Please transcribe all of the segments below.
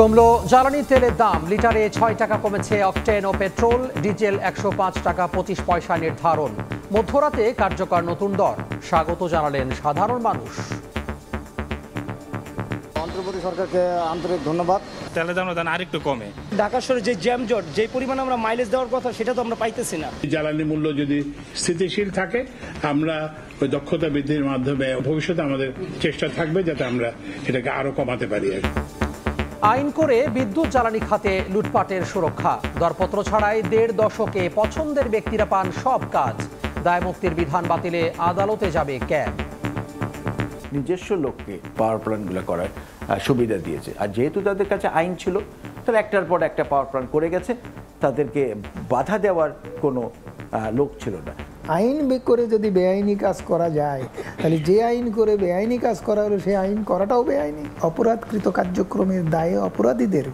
কমলো জ্বালানি তেলের দাম লিটারে ছয় টাকা কমেছে অকটেন ও পেট্রোল ডিজেল একশো পাঁচ টাকা পঁচিশ পয়সা নির্ধারণ মধ্যরাতে কার্যকর নতুন দর স্বাগত জানালেন সাধারণ মানুষ অন্তর্বর্তী সরকারকে আন্তরিক ধন্যবাদ তেলের দাম দাম আরেকটু কমে ঢাকা শহরে যে জ্যামজট যে পরিমাণ আমরা মাইলেজ দেওয়ার কথা সেটা তো আমরা পাইতেছি না জ্বালানি মূল্য যদি স্থিতিশীল থাকে আমরা ওই দক্ষতা বৃদ্ধির মাধ্যমে ভবিষ্যতে আমাদের চেষ্টা থাকবে যাতে আমরা এটাকে আরো কমাতে পারি আর কি আইন করে বিদ্যুৎ জ্বালানি খাতে লুটপাটের সুরক্ষা দরপত্র ছাড়াই দেড় দশকে পছন্দের ব্যক্তিরা পান সব কাজ দায়মুক্তির বিধান বাতিলে আদালতে যাবে ক্যাব নিজস্ব লোককে পাওয়ার প্ল্যানগুলো করার সুবিধা দিয়েছে আর যেহেতু তাদের কাছে আইন ছিল তারা একটার পর একটা পাওয়ার প্লান্ট করে গেছে তাদেরকে বাধা দেওয়ার কোনো লোক ছিল না আইন করে যদি বেআইনি কাজ করা যায় তাহলে যে আইন করে বেআইনি কাজ করা হলো সেই আইন করাটাও বেআইনি অপরাধকৃত কার্যক্রমের দায়ে অপরাধীদের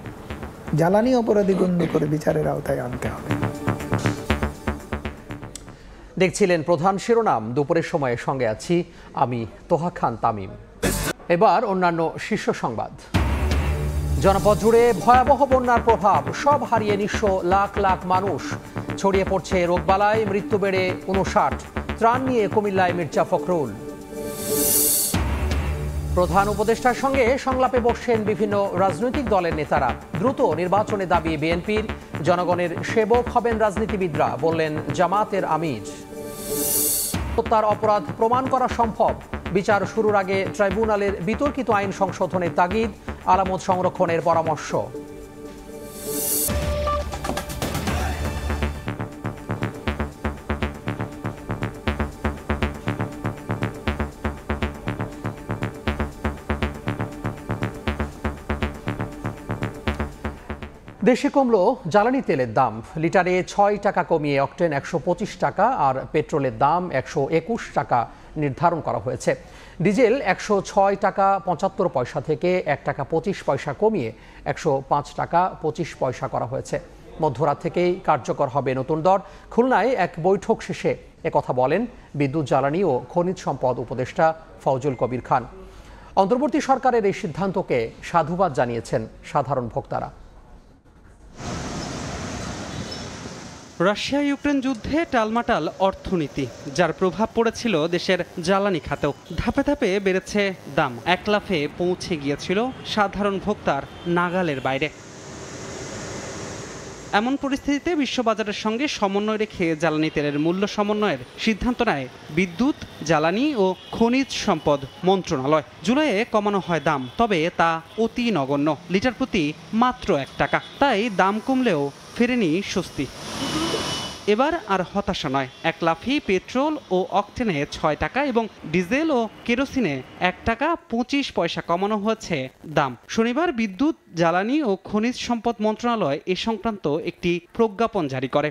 জ্বালানি অপরাধী গণ্য করে বিচারের আওতায় আনতে হবে দেখছিলেন প্রধান শিরোনাম দুপুরের সময়ের সঙ্গে আছি আমি তোহা খান তামিম এবার অন্যান্য শীর্ষ সংবাদ জনপদ জুড়ে ভয়াবহ বন্যার প্রভাব সব হারিয়ে নিঃস্ব লাখ লাখ মানুষ ছড়িয়ে পড়ছে রোগবালায় মৃত্যু বেড়ে উনষাট ত্রাণ নিয়ে কুমিল্লায় মির্জা ফখরুল প্রধান উপদেষ্টার সঙ্গে সংলাপে বসছেন বিভিন্ন রাজনৈতিক দলের নেতারা দ্রুত নির্বাচনে দাবি বিএনপির জনগণের সেবক হবেন রাজনীতিবিদরা বললেন জামাতের আমির হত্যার অপরাধ প্রমাণ করা সম্ভব বিচার শুরুর আগে ট্রাইব্যুনালের বিতর্কিত আইন সংশোধনের তাগিদ আলামত সংরক্ষণের পরামর্শ দেশে কমল জ্বালানি তেলের দাম লিটারে ছয় টাকা কমিয়ে অক্টেন একশো টাকা আর পেট্রোলের দাম একশো টাকা নির্ধারণ করা হয়েছে ডিজেল একশো ছয় টাকা পঁচাত্তর পয়সা থেকে এক টাকা পঁচিশ পয়সা কমিয়ে একশো পাঁচ টাকা পঁচিশ পয়সা করা হয়েছে মধ্যরাত থেকেই কার্যকর হবে নতুন দর খুলনায় এক বৈঠক শেষে একথা বলেন বিদ্যুৎ জ্বালানি ও খনিজ সম্পদ উপদেষ্টা ফৌজুল কবির খান অন্তর্বর্তী সরকারের এই সিদ্ধান্তকে সাধুবাদ জানিয়েছেন সাধারণ ভোক্তারা রাশিয়া ইউক্রেন যুদ্ধে টালমাটাল অর্থনীতি যার প্রভাব পড়েছিল দেশের জ্বালানি খাতেও ধাপে ধাপে বেড়েছে দাম এক লাফে পৌঁছে গিয়েছিল সাধারণ ভোক্তার নাগালের বাইরে এমন পরিস্থিতিতে বিশ্ববাজারের সঙ্গে সমন্বয় রেখে জ্বালানি তেলের মূল্য সমন্বয়ের সিদ্ধান্ত নেয় বিদ্যুৎ জ্বালানি ও খনিজ সম্পদ মন্ত্রণালয় জুলাইয়ে কমানো হয় দাম তবে তা অতি নগণ্য লিটার প্রতি মাত্র এক টাকা তাই দাম কমলেও ফেরেনি স্বস্তি এবার আর হতাশা নয় এক লাফি পেট্রোল ও অক্টেনে ছয় টাকা এবং ডিজেল ও কেরোসিনে এক টাকা পঁচিশ পয়সা কমানো হয়েছে দাম শনিবার বিদ্যুৎ জ্বালানি ও খনিজ সম্পদ মন্ত্রণালয় এ সংক্রান্ত একটি প্রজ্ঞাপন জারি করে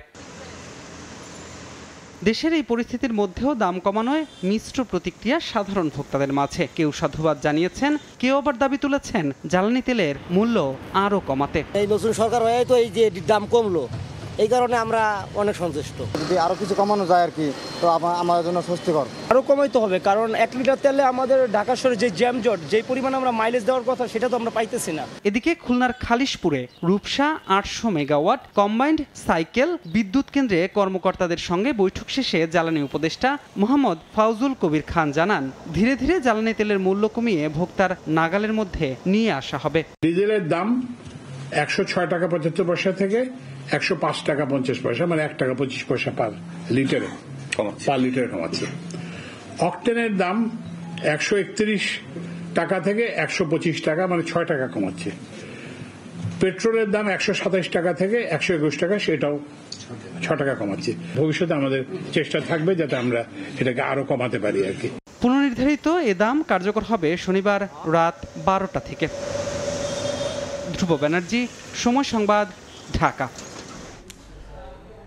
দেশের এই পরিস্থিতির মধ্যেও দাম কমানোয় মিশ্র প্রতিক্রিয়া সাধারণ ভোক্তাদের মাঝে কেউ সাধুবাদ জানিয়েছেন কেউ আবার দাবি তুলেছেন জ্বালানি তেলের মূল্য আরও কমাতে এই নতুন সরকার হয়ে তো এই যে দাম কমলো এই কারণে আমরা অনেক সন্তুষ্ট যদি আরও কিছু কমানো যায় আর কি তো আমাদের জন্য স্বস্তিকর আরও কমাইতে হবে কারণ এক লিটার তেলে আমাদের ঢাকা শহরে যে জ্যাম জট যে পরিমাণ আমরা মাইলেজ দেওয়ার কথা সেটা তো আমরা পাইতেছি না এদিকে খুলনার খালিশপুরে রূপসা আটশো মেগাওয়াট কম্বাইন্ড সাইকেল বিদ্যুৎ কেন্দ্রে কর্মকর্তাদের সঙ্গে বৈঠক শেষে জ্বালানি উপদেষ্টা মোহাম্মদ ফাউজুল কবির খান জানান ধীরে ধীরে জ্বালানি তেলের মূল্য কমিয়ে ভোক্তার নাগালের মধ্যে নিয়ে আসা হবে ডিজেলের দাম একশো ছয় টাকা পঁচাত্তর পয়সা থেকে একশো পাঁচ টাকা পঞ্চাশ পয়সা মানে এক টাকা পঁচিশ পয়সা পার লিটারে পার লিটারে কমাচ্ছে অক্টেনের দাম একশো একত্রিশ টাকা থেকে একশো পঁচিশ টাকা মানে ছয় টাকা কমাচ্ছে পেট্রোলের দাম একশো সাতাশ টাকা থেকে একশো একুশ টাকা সেটাও ছ টাকা কমাচ্ছে ভবিষ্যতে আমাদের চেষ্টা থাকবে যাতে আমরা এটাকে আরো কমাতে পারি আর কি পুনর্নির্ধারিত এ দাম কার্যকর হবে শনিবার রাত বারোটা থেকে ধ্রুব ব্যানার্জি সময় সংবাদ ঢাকা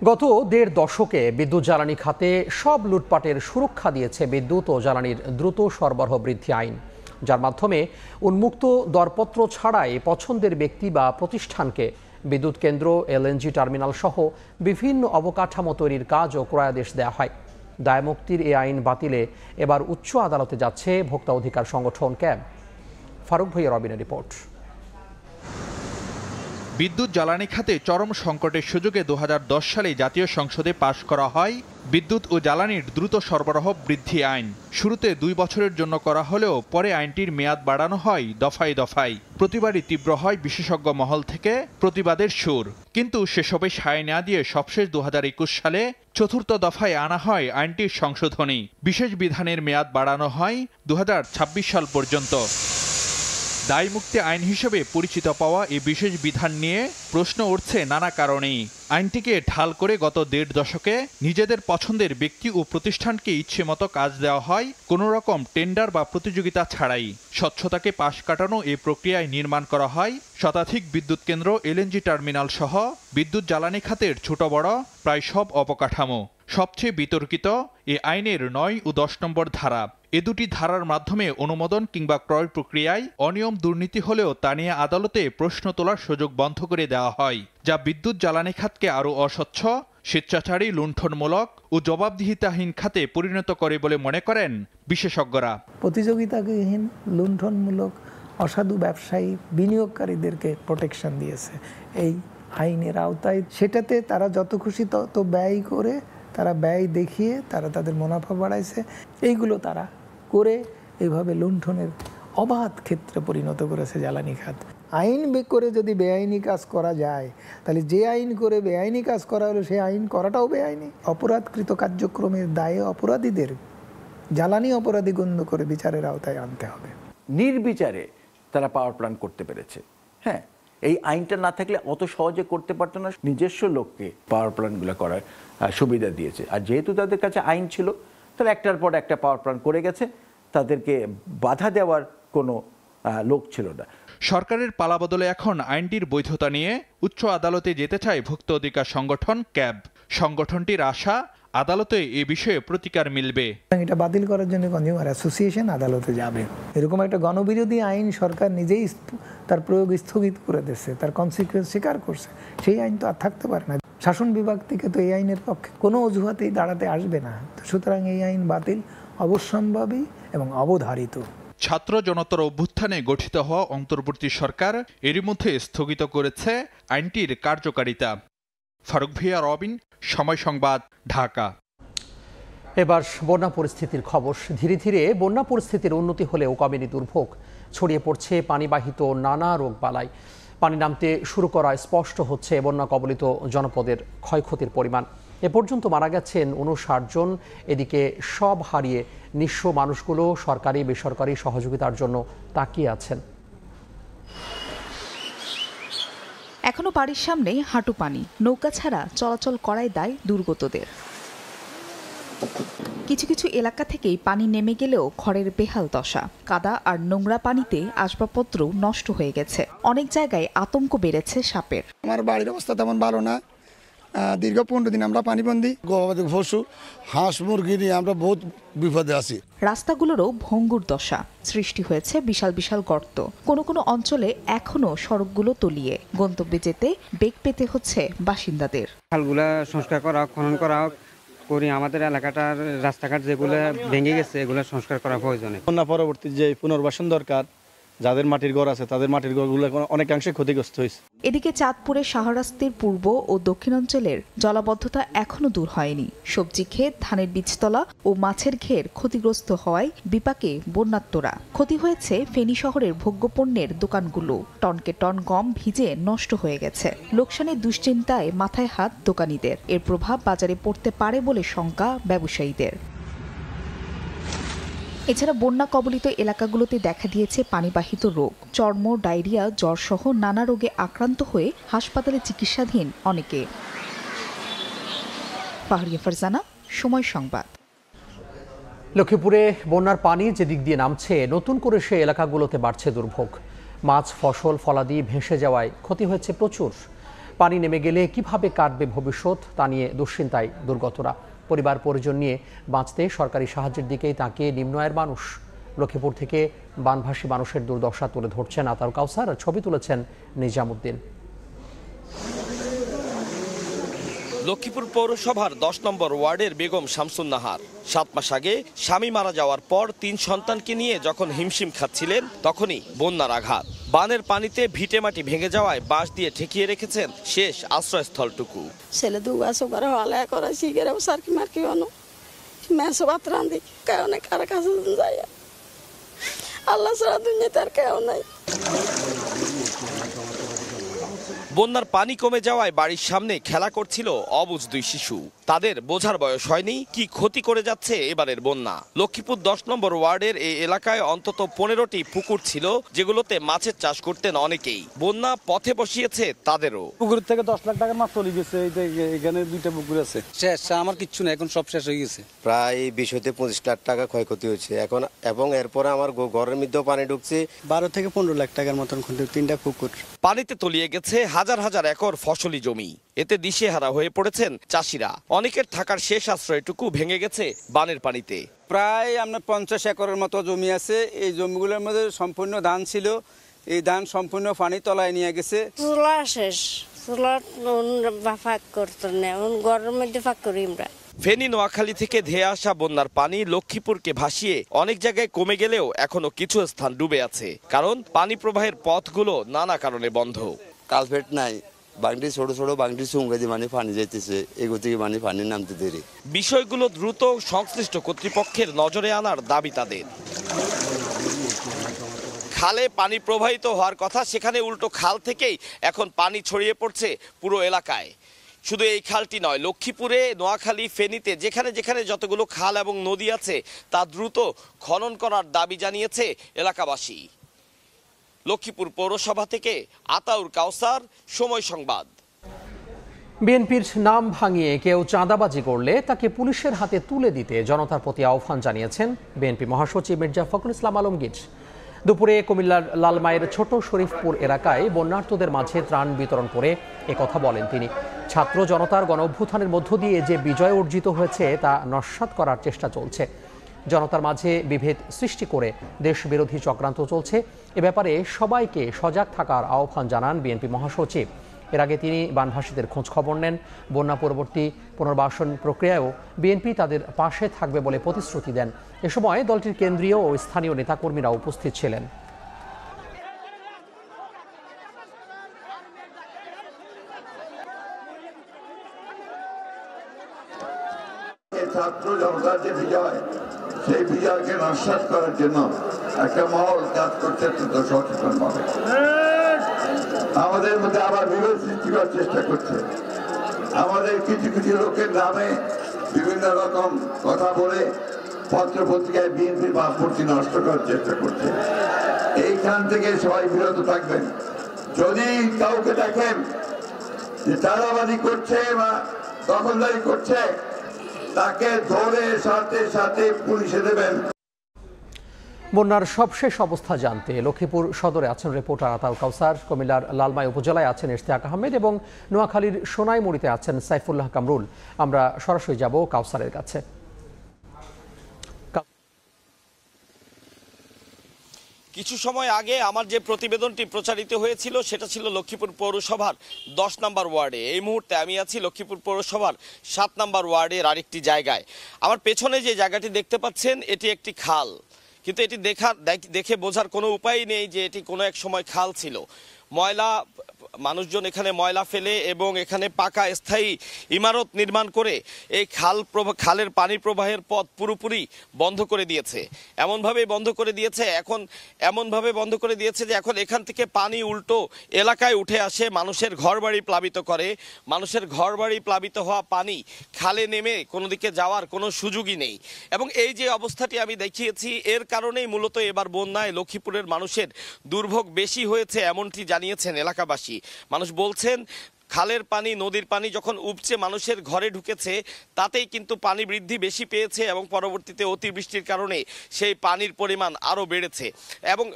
গত দেড় দশকে বিদ্যুৎ জ্বালানি খাতে সব লুটপাটের সুরক্ষা দিয়েছে বিদ্যুৎ ও জ্বালানির দ্রুত সরবরাহ বৃদ্ধি আইন যার মাধ্যমে উন্মুক্ত দরপত্র ছাড়াই পছন্দের ব্যক্তি বা প্রতিষ্ঠানকে বিদ্যুৎ কেন্দ্র এলএনজি টার্মিনাল সহ বিভিন্ন অবকাঠামো তৈরির কাজ ও ক্রয়াদেশ দেওয়া হয় দায়মুক্তির এই আইন বাতিলে এবার উচ্চ আদালতে যাচ্ছে ভোক্তা অধিকার সংগঠন ক্যাম্প ফারুক ভৈয়া রবিনের রিপোর্ট বিদ্যুৎ জ্বালানি খাতে চরম সংকটের সুযোগে দু সালে জাতীয় সংসদে পাশ করা হয় বিদ্যুৎ ও জ্বালানির দ্রুত সরবরাহ বৃদ্ধি আইন শুরুতে দুই বছরের জন্য করা হলেও পরে আইনটির মেয়াদ বাড়ানো হয় দফায় দফায় প্রতিবারই তীব্র হয় বিশেষজ্ঞ মহল থেকে প্রতিবাদের সুর কিন্তু সেসবে সায় না দিয়ে সবশেষ দু সালে চতুর্থ দফায় আনা হয় আইনটির সংশোধনী বিশেষ বিধানের মেয়াদ বাড়ানো হয় দু সাল পর্যন্ত দায়মুক্তি আইন হিসেবে পরিচিত পাওয়া এই বিশেষ বিধান নিয়ে প্রশ্ন উঠছে নানা কারণেই আইনটিকে ঢাল করে গত দেড় দশকে নিজেদের পছন্দের ব্যক্তি ও প্রতিষ্ঠানকে ইচ্ছে মতো কাজ দেওয়া হয় কোনো রকম টেন্ডার বা প্রতিযোগিতা ছাড়াই স্বচ্ছতাকে পাশ কাটানো এই প্রক্রিয়ায় নির্মাণ করা হয় শতাধিক বিদ্যুৎ কেন্দ্র এলএনজি টার্মিনাল সহ বিদ্যুৎ জ্বালানি খাতের ছোট বড় প্রায় সব অবকাঠামো সবচেয়ে বিতর্কিত এ আইনের নয় ও দশ নম্বর ধারা এ দুটি ধারার মাধ্যমে অনুমোদন কিংবা ক্রয় প্রক্রিয়ায় অনিয়ম দুর্নীতি হলেও তা নিয়ে আদালতে প্রশ্ন তোলার সুযোগ বন্ধ করে দেওয়া হয় যা বিদ্যুৎ জ্বালানি খাতকে আরও অস্বচ্ছ স্বেচ্ছাচারী লুণ্ঠনমূলক ও জবাবদিহিতাহীন খাতে পরিণত করে বলে মনে করেন বিশেষজ্ঞরা প্রতিযোগিতাহীন লুণ্ঠনমূলক অসাধু ব্যবসায়ী বিনিয়োগকারীদেরকে প্রোটেকশন দিয়েছে এই আইনের আওতায় সেটাতে তারা যত খুশি তত ব্যয় করে তারা ব্যয় দেখিয়ে তারা তাদের মুনাফা বাড়াইছে এইগুলো তারা করে এইভাবে লুণ্ঠনের অবাধ ক্ষেত্রে পরিণত করেছে জ্বালানি খাত আইন করে যদি বেআইনি কাজ করা যায় তাহলে যে আইন করে বেআইনি কাজ করা হলো সেই আইন করাটাও বেআইনি অপরাধকৃত কার্যক্রমের দায়ে অপরাধীদের জ্বালানি অপরাধী গণ্য করে বিচারের আওতায় আনতে হবে নির্বিচারে তারা পাওয়ার প্ল্যান করতে পেরেছে হ্যাঁ এই আইনটা না থাকলে অত সহজে করতে পারতো না নিজস্ব লোককে পাওয়ার প্ল্যানগুলো করার সুবিধা দিয়েছে আর যেহেতু তাদের কাছে আইন ছিল তারা একটার পর একটা পাওয়ার প্ল্যান্ট করে গেছে তাদেরকে বাধা দেওয়ার কোনো লোক ছিল না সরকারের পালাবদলে এখন আইনটির বৈধতা নিয়ে উচ্চ আদালতে যেতে চায় ভুক্ত অধিকার সংগঠন ক্যাব সংগঠনটির আশা আদালতে এ বিষয়ে প্রতিকার মিলবে এটা বাতিল করার জন্য কনজিউমার অ্যাসোসিয়েশন আদালতে যাবে এরকম একটা গণবিরোধী আইন সরকার নিজেই তার প্রয়োগ স্থগিত করে দিচ্ছে তার কনসিকুয়েন্স স্বীকার করছে সেই আইন তো আর থাকতে পারে না শাসন বিভাগ থেকে তো এই আইনের পক্ষে কোনো অজুহাতেই দাঁড়াতে আসবে না সুতরাং এই আইন বাতিল অবশ্যম্ভাবী এবং অবধারিত ছাত্র জনতার অভ্যুত্থানে গঠিত হওয়া অন্তর্বর্তী সরকার এরই মধ্যে স্থগিত করেছে আইনটির কার্যকারিতা ফারুক ভিয়া রবিন সময় সংবাদ ঢাকা এবার বন্যা পরিস্থিতির খবর ধীরে ধীরে বন্যা পরিস্থিতির উন্নতি হলেও কমেনি দুর্ভোগ ছড়িয়ে পড়ছে পানিবাহিত নানা রোগবালাই পানি নামতে শুরু করায় স্পষ্ট হচ্ছে বন্যা কবলিত জনপদের ক্ষয়ক্ষতির পরিমাণ এ পর্যন্ত মারা গেছেন উনষাট জন এদিকে সব হারিয়ে নিঃস্ব মানুষগুলো সরকারি বেসরকারি সহযোগিতার জন্য তাকিয়ে আছেন এখনও বাড়ির সামনে হাঁটু পানি নৌকা ছাড়া চলাচল করাই দায় দুর্গতদের কিছু কিছু এলাকা থেকেই পানি নেমে গেলেও খড়ের বেহাল দশা কাদা আর নোংরা পানিতে আসবাবপত্র নষ্ট হয়ে গেছে অনেক জায়গায় আতঙ্ক বেড়েছে সাপের আমার বাড়ির অবস্থা তেমন ভালো না দীর্ঘ পনেরো দিন আমরা পানিবন্দি গবাদি পশু হাঁস মুরগি নিয়ে আমরা বহুত বিপদে আছি রাস্তাগুলোরও ভঙ্গুর দশা সৃষ্টি হয়েছে বিশাল বিশাল গর্ত কোনো কোনো অঞ্চলে এখনও সড়কগুলো তলিয়ে গন্তব্যে যেতে বেগ পেতে হচ্ছে বাসিন্দাদের খালগুলা সংস্কার করা খনন করা করি আমাদের এলাকাটার রাস্তাঘাট যেগুলো ভেঙে গেছে এগুলো সংস্কার করা প্রয়োজনে বন্যা পরবর্তী যে পুনর্বাসন দরকার যাদের মাটির ঘর আছে তাদের মাটির ঘরগুলো অনেকাংশে ক্ষতিগ্রস্ত হয়েছে এদিকে চাঁদপুরে শাহরাস্তির পূর্ব ও দক্ষিণ অঞ্চলের জলাবদ্ধতা এখনো দূর হয়নি সবজি ক্ষেত ধানের বীজতলা ও মাছের ঘের ক্ষতিগ্রস্ত হওয়ায় বিপাকে বন্যাত্মরা ক্ষতি হয়েছে ফেনী শহরের ভোগ্যপণ্যের দোকানগুলো টনকে টন গম ভিজে নষ্ট হয়ে গেছে লোকসানের দুশ্চিন্তায় মাথায় হাত দোকানিদের এর প্রভাব বাজারে পড়তে পারে বলে শঙ্কা ব্যবসায়ীদের এছাড়া বন্যা কবলিত এলাকাগুলোতে দেখা দিয়েছে পানিবাহিত রোগ চর্ম ডায়রিয়া জ্বরসহ নানা রোগে আক্রান্ত হয়ে হাসপাতালে চিকিৎসাধীন অনেকে সময় সংবাদ লক্ষ্মীপুরে বন্যার পানি যেদিক দিয়ে নামছে নতুন করে সে এলাকাগুলোতে বাড়ছে দুর্ভোগ মাছ ফসল ফলাদি ভেসে যাওয়ায় ক্ষতি হয়েছে প্রচুর পানি নেমে গেলে কিভাবে কাটবে ভবিষ্যৎ তা নিয়ে দুশ্চিন্তায় দুর্গতরা পরিবার পরিজন নিয়ে বাঁচতে সরকারি সাহায্যের দিকেই তাকে নিম্ন আয়ের মানুষ লক্ষ্মীপুর থেকে বানভাসী মানুষের দুর্দশা তুলে ধরছেন আতার কাউসার ছবি তুলেছেন নিজামুদ্দিন লক্ষ্মীপুর পৌরসভার দশ নম্বর ওয়ার্ডের বেগম শামসুন নাহার সাত মাস আগে স্বামী মারা যাওয়ার পর তিন সন্তানকে নিয়ে যখন হিমশিম খাচ্ছিলেন তখনই বন্যার আঘাত বানের পানিতে ভিটে মাটি ভেঙে যাওয়ায় বাঁশ দিয়ে ঠেকিয়ে রেখেছেন শেষ আশ্রয়স্থলটুকু ছেলে দু করে হলায় করে শিগেরাও সার্কি মার্কি অনু মেসো ভাত রাঁধি কারণে কার কাছে যায় আল্লাহ ছাড়া দুনিয়াতে আর কেউ নাই বন্যার পানি কমে যাওয়ায় বাড়ির সামনে খেলা করছিল অবুজ দুই শিশু তাদের বোঝার বয়স হয়নি কি ক্ষতি করে যাচ্ছে এবারের বন্যা লক্ষ্মীপুর দশ নম্বর ওয়ার্ডের এই এলাকায় অন্তত পনেরোটি পুকুর ছিল যেগুলোতে মাছের চাষ করতেন অনেকেই বন্যা পথে বসিয়েছে তাদেরও পুকুর থেকে দশ লাখ টাকার মাছ চলে গেছে এখানে দুইটা পুকুর আছে শেষ আমার কিচ্ছু না এখন সব শেষ হয়ে গেছে প্রায় বিশ হতে পঁচিশ লাখ টাকা ক্ষয়ক্ষতি হয়েছে এখন এবং এরপরে আমার ঘরের মধ্যেও পানি ঢুকছে বারো থেকে পনেরো লাখ টাকার মতন তিনটা পুকুর পানিতে তলিয়ে গেছে হাজার হাজার একর ফসলি জমি এতে দিশেহারা হয়ে পড়েছেন চাষিরা অনেকের থাকার শেষ আশ্রয়টুকু ভেঙে গেছে বানের পানিতে প্রায় আমরা পঞ্চাশ একরের মতো জমি আছে এই জমিগুলোর মধ্যে সম্পূর্ণ ধান ছিল এই ধান সম্পূর্ণ পানি তলায় নিয়ে গেছে চুলা শেষ ফেনী নোয়াখালী থেকে ধেয়ে আসা বন্যার পানি লক্ষ্মীপুরকে ভাসিয়ে অনেক জায়গায় কমে গেলেও এখনো কিছু স্থান ডুবে আছে কারণ পানি প্রবাহের পথগুলো নানা কারণে বন্ধ কালভেট নাই বাংটি ছোট ছোট বাংটি সুঙ্গাদি মানে পানি যাইতেছে এগো মানে পানি নামতে বিষয়গুলো দ্রুত সংশ্লিষ্ট কর্তৃপক্ষের নজরে আনার দাবি তাদের খালে পানি প্রবাহিত হওয়ার কথা সেখানে উল্টো খাল থেকেই এখন পানি ছড়িয়ে পড়ছে পুরো এলাকায় শুধু এই খালটি নয় লক্ষ্মীপুরে নোয়াখালী ফেনীতে যেখানে যেখানে যতগুলো খাল এবং নদী আছে তা দ্রুত খনন করার দাবি জানিয়েছে এলাকাবাসী লক্ষ্মীপুর পৌরসভা থেকে আতাউর কাউসার সময় সংবাদ বিএনপির নাম ভাঙিয়ে কেউ চাঁদাবাজি করলে তাকে পুলিশের হাতে তুলে দিতে জনতার প্রতি আহ্বান জানিয়েছেন বিএনপি মহাসচিব মির্জা ফখরুল ইসলাম আলমগীর দুপুরে কুমিল্লার লালমায়ের ছোট শরীফপুর এলাকায় বন্যার্থদের মাঝে ত্রাণ বিতরণ করে কথা বলেন তিনি ছাত্র জনতার গণ অভ্যুত্থানের মধ্য দিয়ে যে বিজয় অর্জিত হয়েছে তা নস্বাত করার চেষ্টা চলছে জনতার মাঝে বিভেদ সৃষ্টি করে দেশ বিরোধী চক্রান্ত চলছে এ ব্যাপারে সবাইকে সজাগ থাকার আহ্বান জানান বিএনপি মহাসচিব এর আগে তিনি বানভাসীদের খোঁজ খবর নেন বন্যা পরবর্তী পুনর্বাসন প্রক্রিয়ায়ও বিএনপি তাদের পাশে থাকবে বলে প্রতিশ্রুতি দেন এ সময় দলটির কেন্দ্রীয় ও স্থানীয় নেতাকর্মীরা উপস্থিত ছিলেন জন্য একটা মহল কাজ করছে সচেতন হবে আমাদের মধ্যে আবার বিভেদ সৃষ্টি করার চেষ্টা করছে আমাদের কিছু কিছু লোকের নামে বিভিন্ন রকম কথা বলে পত্র পত্রিকায় বিএনপির ভাবমূর্তি নষ্ট করার চেষ্টা করছে এইখান থেকে সবাই বিরত থাকবেন যদি কাউকে দেখেন যে চাঁদাবাজি করছে বা দখলদারি করছে তাকে ধরে সাথে সাথে পুলিশে দেবেন বন্যার সবশেষ অবস্থা জানতে লক্ষ্মীপুর সদরে আছেন রিপোর্টার আতাল কাউসার কুমিল্লার লালমাই উপজেলায় আছেন ইশতিয়াক আহমেদ এবং নোয়াখালীর সোনাইমুড়িতে আছেন সাইফুল্লাহ কামরুল আমরা সরাসরি যাব কাউসারের কাছে কিছু সময় আগে আমার যে প্রতিবেদনটি প্রচারিত হয়েছিল সেটা ছিল লক্ষ্মীপুর পৌরসভার দশ নম্বর ওয়ার্ডে এই মুহূর্তে আমি আছি লক্ষ্মীপুর পৌরসভার সাত নম্বর ওয়ার্ডের আরেকটি জায়গায় আমার পেছনে যে জায়গাটি দেখতে পাচ্ছেন এটি একটি খাল কিন্তু এটি দেখা দেখে বোঝার কোনো উপায় নেই যে এটি কোনো এক সময় খাল ছিল ময়লা মানুষজন এখানে ময়লা ফেলে এবং এখানে পাকা স্থায়ী ইমারত নির্মাণ করে এই খাল খালের পানি প্রবাহের পথ পুরোপুরি বন্ধ করে দিয়েছে এমনভাবে বন্ধ করে দিয়েছে এখন এমনভাবে বন্ধ করে দিয়েছে যে এখন এখান থেকে পানি উল্টো এলাকায় উঠে আসে মানুষের ঘরবাড়ি প্লাবিত করে মানুষের ঘরবাড়ি প্লাবিত হওয়া পানি খালে নেমে কোনো দিকে যাওয়ার কোনো সুযোগই নেই এবং এই যে অবস্থাটি আমি দেখিয়েছি এর কারণেই মূলত এবার বন্যায় লক্ষ্মীপুরের মানুষের দুর্ভোগ বেশি হয়েছে এমনটি জানিয়েছেন এলাকাবাসী মানুষ বলছেন খালের পানি নদীর পানি যখন উপচে মানুষের ঘরে ঢুকেছে তাতেই কিন্তু পানি বৃদ্ধি বেশি পেয়েছে এবং পরবর্তীতে অতিবৃষ্টির কারণে সেই পানির পরিমাণ আরও বেড়েছে এবং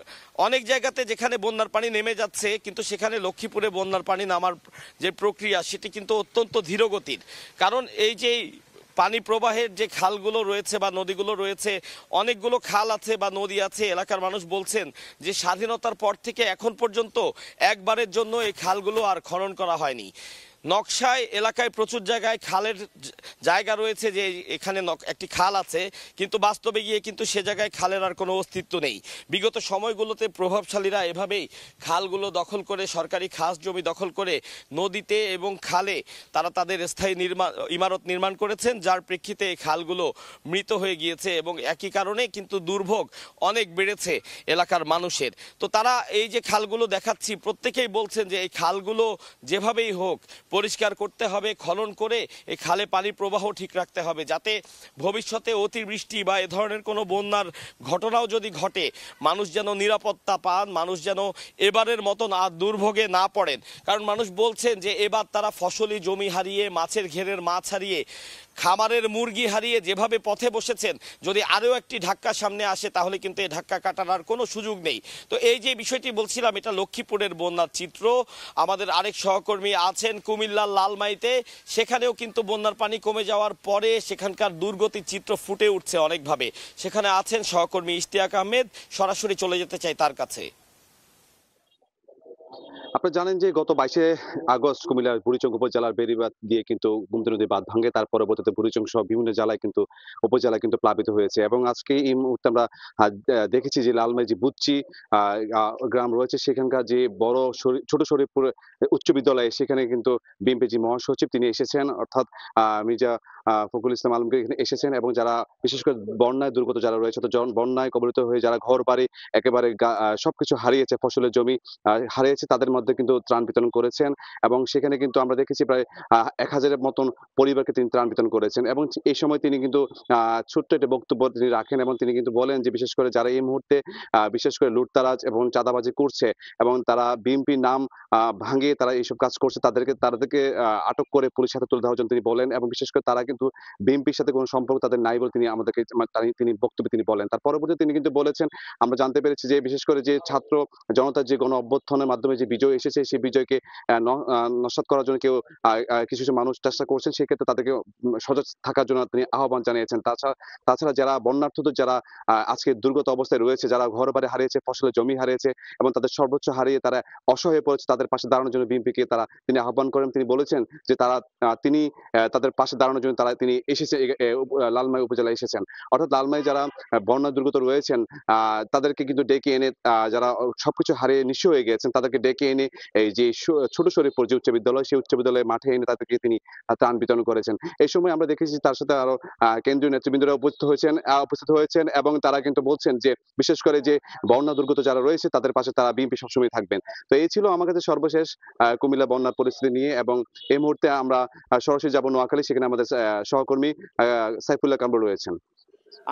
অনেক জায়গাতে যেখানে বন্যার পানি নেমে যাচ্ছে কিন্তু সেখানে লক্ষ্মীপুরে বন্যার পানি নামার যে প্রক্রিয়া সেটি কিন্তু অত্যন্ত ধীরগতির কারণ এই যে পানি প্রবাহের যে খালগুলো রয়েছে বা নদীগুলো রয়েছে অনেকগুলো খাল আছে বা নদী আছে এলাকার মানুষ বলছেন যে স্বাধীনতার পর থেকে এখন পর্যন্ত একবারের জন্য এই খালগুলো আর খনন করা হয়নি নকশায় এলাকায় প্রচুর জায়গায় খালের জায়গা রয়েছে যে এখানে একটি খাল আছে কিন্তু বাস্তবে গিয়ে কিন্তু সে জায়গায় খালের আর কোনো অস্তিত্ব নেই বিগত সময়গুলোতে প্রভাবশালীরা এভাবেই খালগুলো দখল করে সরকারি খাস জমি দখল করে নদীতে এবং খালে তারা তাদের স্থায়ী নির্মাণ ইমারত নির্মাণ করেছেন যার প্রেক্ষিতে এই খালগুলো মৃত হয়ে গিয়েছে এবং একই কারণে কিন্তু দুর্ভোগ অনেক বেড়েছে এলাকার মানুষের তো তারা এই যে খালগুলো দেখাচ্ছি প্রত্যেকেই বলছেন যে এই খালগুলো যেভাবেই হোক পরিষ্কার করতে হবে খনন করে এই খালে পানির প্রবাহ ঠিক রাখতে হবে যাতে ভবিষ্যতে অতিবৃষ্টি বা এ ধরনের কোনো বন্যার ঘটনাও যদি ঘটে মানুষ যেন নিরাপত্তা পান মানুষ যেন এবারের মতন আর দুর্ভোগে না পড়েন কারণ মানুষ বলছেন যে এবার তারা ফসলি জমি হারিয়ে মাছের ঘেরের মাছ হারিয়ে খামারের মুরগি হারিয়ে যেভাবে পথে বসেছেন যদি আরও একটি ধাক্কা সামনে আসে তাহলে কিন্তু এই ধাক্কা কাটার আর কোনো সুযোগ নেই তো এই যে বিষয়টি বলছিলাম এটা লক্ষ্মীপুরের বন্যার চিত্র আমাদের আরেক সহকর্মী আছেন কুমিল্লার লালমাইতে সেখানেও কিন্তু বন্যার পানি কমে যাওয়ার পরে সেখানকার দুর্গতির চিত্র ফুটে উঠছে অনেকভাবে সেখানে আছেন সহকর্মী ইশতিয়াক আহমেদ সরাসরি চলে যেতে চাই তার কাছে আপনি জানেন যে গত বাইশে আগস্ট কুমিল্লার বুড়িচং উপজেলার বেরিবাদ দিয়ে কিন্তু গুমতি নদী বাঁধ ভাঙে তার পরবর্তীতে বুড়িচং সহ বিভিন্ন জেলায় কিন্তু উপজেলা কিন্তু প্লাবিত হয়েছে এবং আজকে এই মুহূর্তে আমরা দেখেছি যে লালমাই যে বুচ্চি গ্রাম রয়েছে সেখানকার যে বড় ছোট শরীফপুর উচ্চ বিদ্যালয়ে সেখানে কিন্তু বিএনপি যে মহাসচিব তিনি এসেছেন অর্থাৎ মির্জা ফখরুল ইসলাম আলমকে এখানে এসেছেন এবং যারা বিশেষ করে বন্যায় দুর্গত যারা রয়েছে তো বন্যায় কবলিত হয়ে যারা ঘর বাড়ি একেবারে সবকিছু হারিয়েছে ফসলের জমি হারিয়েছে তাদের মধ্যে কিন্তু ত্রাণ বিতরণ করেছেন এবং সেখানে কিন্তু আমরা দেখেছি প্রায় এক হাজারের মতন পরিবারকে তিনি ত্রাণ বিতরণ করেছেন এবং এই সময় তিনি কিন্তু ছোট্ট একটি বক্তব্য তিনি রাখেন এবং তিনি কিন্তু বলেন যে বিশেষ করে যারা এই মুহূর্তে বিশেষ করে লুটতারাজ এবং চাঁদাবাজি করছে এবং তারা বিএনপি নাম ভাঙিয়ে তারা এইসব কাজ করছে তাদেরকে তাদেরকে আটক করে পুলিশ হাতে তুলে দেওয়ার জন্য তিনি বলেন এবং বিশেষ করে তারা কিন্তু কিন্তু বিএনপির সাথে কোনো সম্পর্ক তাদের নাই বলে তিনি আমাদেরকে তিনি বক্তব্যে তিনি বলেন তার পরবর্তীতে তিনি কিন্তু বলেছেন আমরা জানতে পেরেছি যে বিশেষ করে যে ছাত্র জনতার যে গণ অভ্যর্থনের মাধ্যমে যে বিজয় এসেছে সেই বিজয়কে নস্বাত করার জন্য কেউ কিছু কিছু মানুষ চেষ্টা করছেন সেক্ষেত্রে তাদেরকে সজাগ থাকার জন্য তিনি আহ্বান জানিয়েছেন তাছাড়া তাছাড়া যারা বন্যার্থদের যারা আজকে দুর্গত অবস্থায় রয়েছে যারা ঘর বাড়ি হারিয়েছে ফসলের জমি হারিয়েছে এবং তাদের সর্বোচ্চ হারিয়ে তারা অসহায় পড়েছে তাদের পাশে দাঁড়ানোর জন্য বিএনপিকে তারা তিনি আহ্বান করেন তিনি বলেছেন যে তারা তিনি তাদের পাশে দাঁড়ানোর জন্য তারা যারা তিনি এসেছে লালমাই উপজেলায় এসেছেন অর্থাৎ লালমাই যারা বন্যা দুর্গত রয়েছেন তাদেরকে কিন্তু ডেকে এনে যারা সবকিছু হারিয়ে নিঃস হয়ে গিয়েছেন তাদেরকে ডেকে এনে এই যে ছোট শরীফপুর যে উচ্চ বিদ্যালয় সেই উচ্চ বিদ্যালয়ে মাঠে এনে তাদেরকে তিনি ত্রাণ বিতরণ করেছেন এই সময় আমরা দেখেছি তার সাথে আরো কেন্দ্রীয় নেতৃবৃন্দরা উপস্থিত হয়েছেন উপস্থিত হয়েছেন এবং তারা কিন্তু বলছেন যে বিশেষ করে যে বন্যা দুর্গত যারা রয়েছে তাদের পাশে তারা বিএনপি সবসময় থাকবেন তো এই ছিল আমার কাছে সর্বশেষ কুমিল্লা বন্যার পরিস্থিতি নিয়ে এবং এই মুহূর্তে আমরা সরাসরি যাব নোয়াখালী সেখানে আমাদের সহকর্মী সাইফুল্লাহ কামরুল রয়েছেন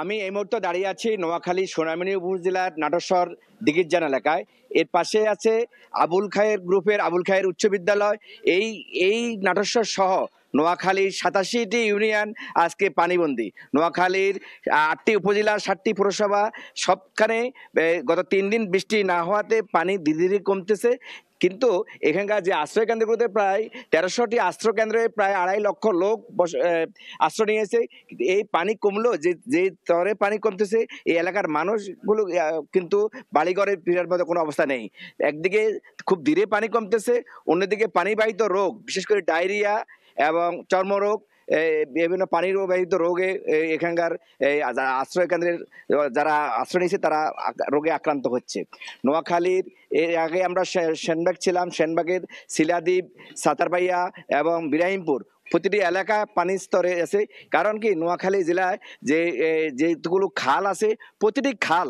আমি এই মুহূর্তে দাঁড়িয়ে আছি নোয়াখালী সোনামণি উপজেলার নাটস্বর দিগিরজান এলাকায় এর পাশে আছে আবুল খায়ের গ্রুপের আবুল খায়ের উচ্চ বিদ্যালয় এই এই নাটস্বর সহ নোয়াখালীর সাতাশিটি ইউনিয়ন আজকে পানিবন্দী নোয়াখালীর আটটি উপজেলা সাতটি পুরসভা সবখানে গত তিন দিন বৃষ্টি না হওয়াতে পানি ধীরে ধীরে কমতেছে কিন্তু এখানকার যে আশ্রয় কেন্দ্রগুলোতে প্রায় তেরোশোটি আশ্রয় কেন্দ্রে প্রায় আড়াই লক্ষ লোক আশ্রয় নিয়েছে এই পানি কমলো যে যে তরে পানি কমতেছে এই এলাকার মানুষগুলো কিন্তু বাড়িঘরের ফিরার মতো কোনো অবস্থা নেই একদিকে খুব ধীরে পানি কমতেছে অন্যদিকে পানিবাহিত রোগ বিশেষ করে ডায়রিয়া এবং চর্মরোগ বিভিন্ন ব্যবহৃত রোগে এখানকার আশ্রয়কেন্দ্রের যারা আশ্রয় নিয়েছে তারা রোগে আক্রান্ত হচ্ছে নোয়াখালীর এর আগে আমরা সেনবাগ ছিলাম সেনবাগের শিলাদ্বীপ সাতারবাইয়া এবং বিরাহিমপুর প্রতিটি এলাকা পানি স্তরে আছে কারণ কি নোয়াখালী জেলায় যে যেগুলো খাল আছে প্রতিটি খাল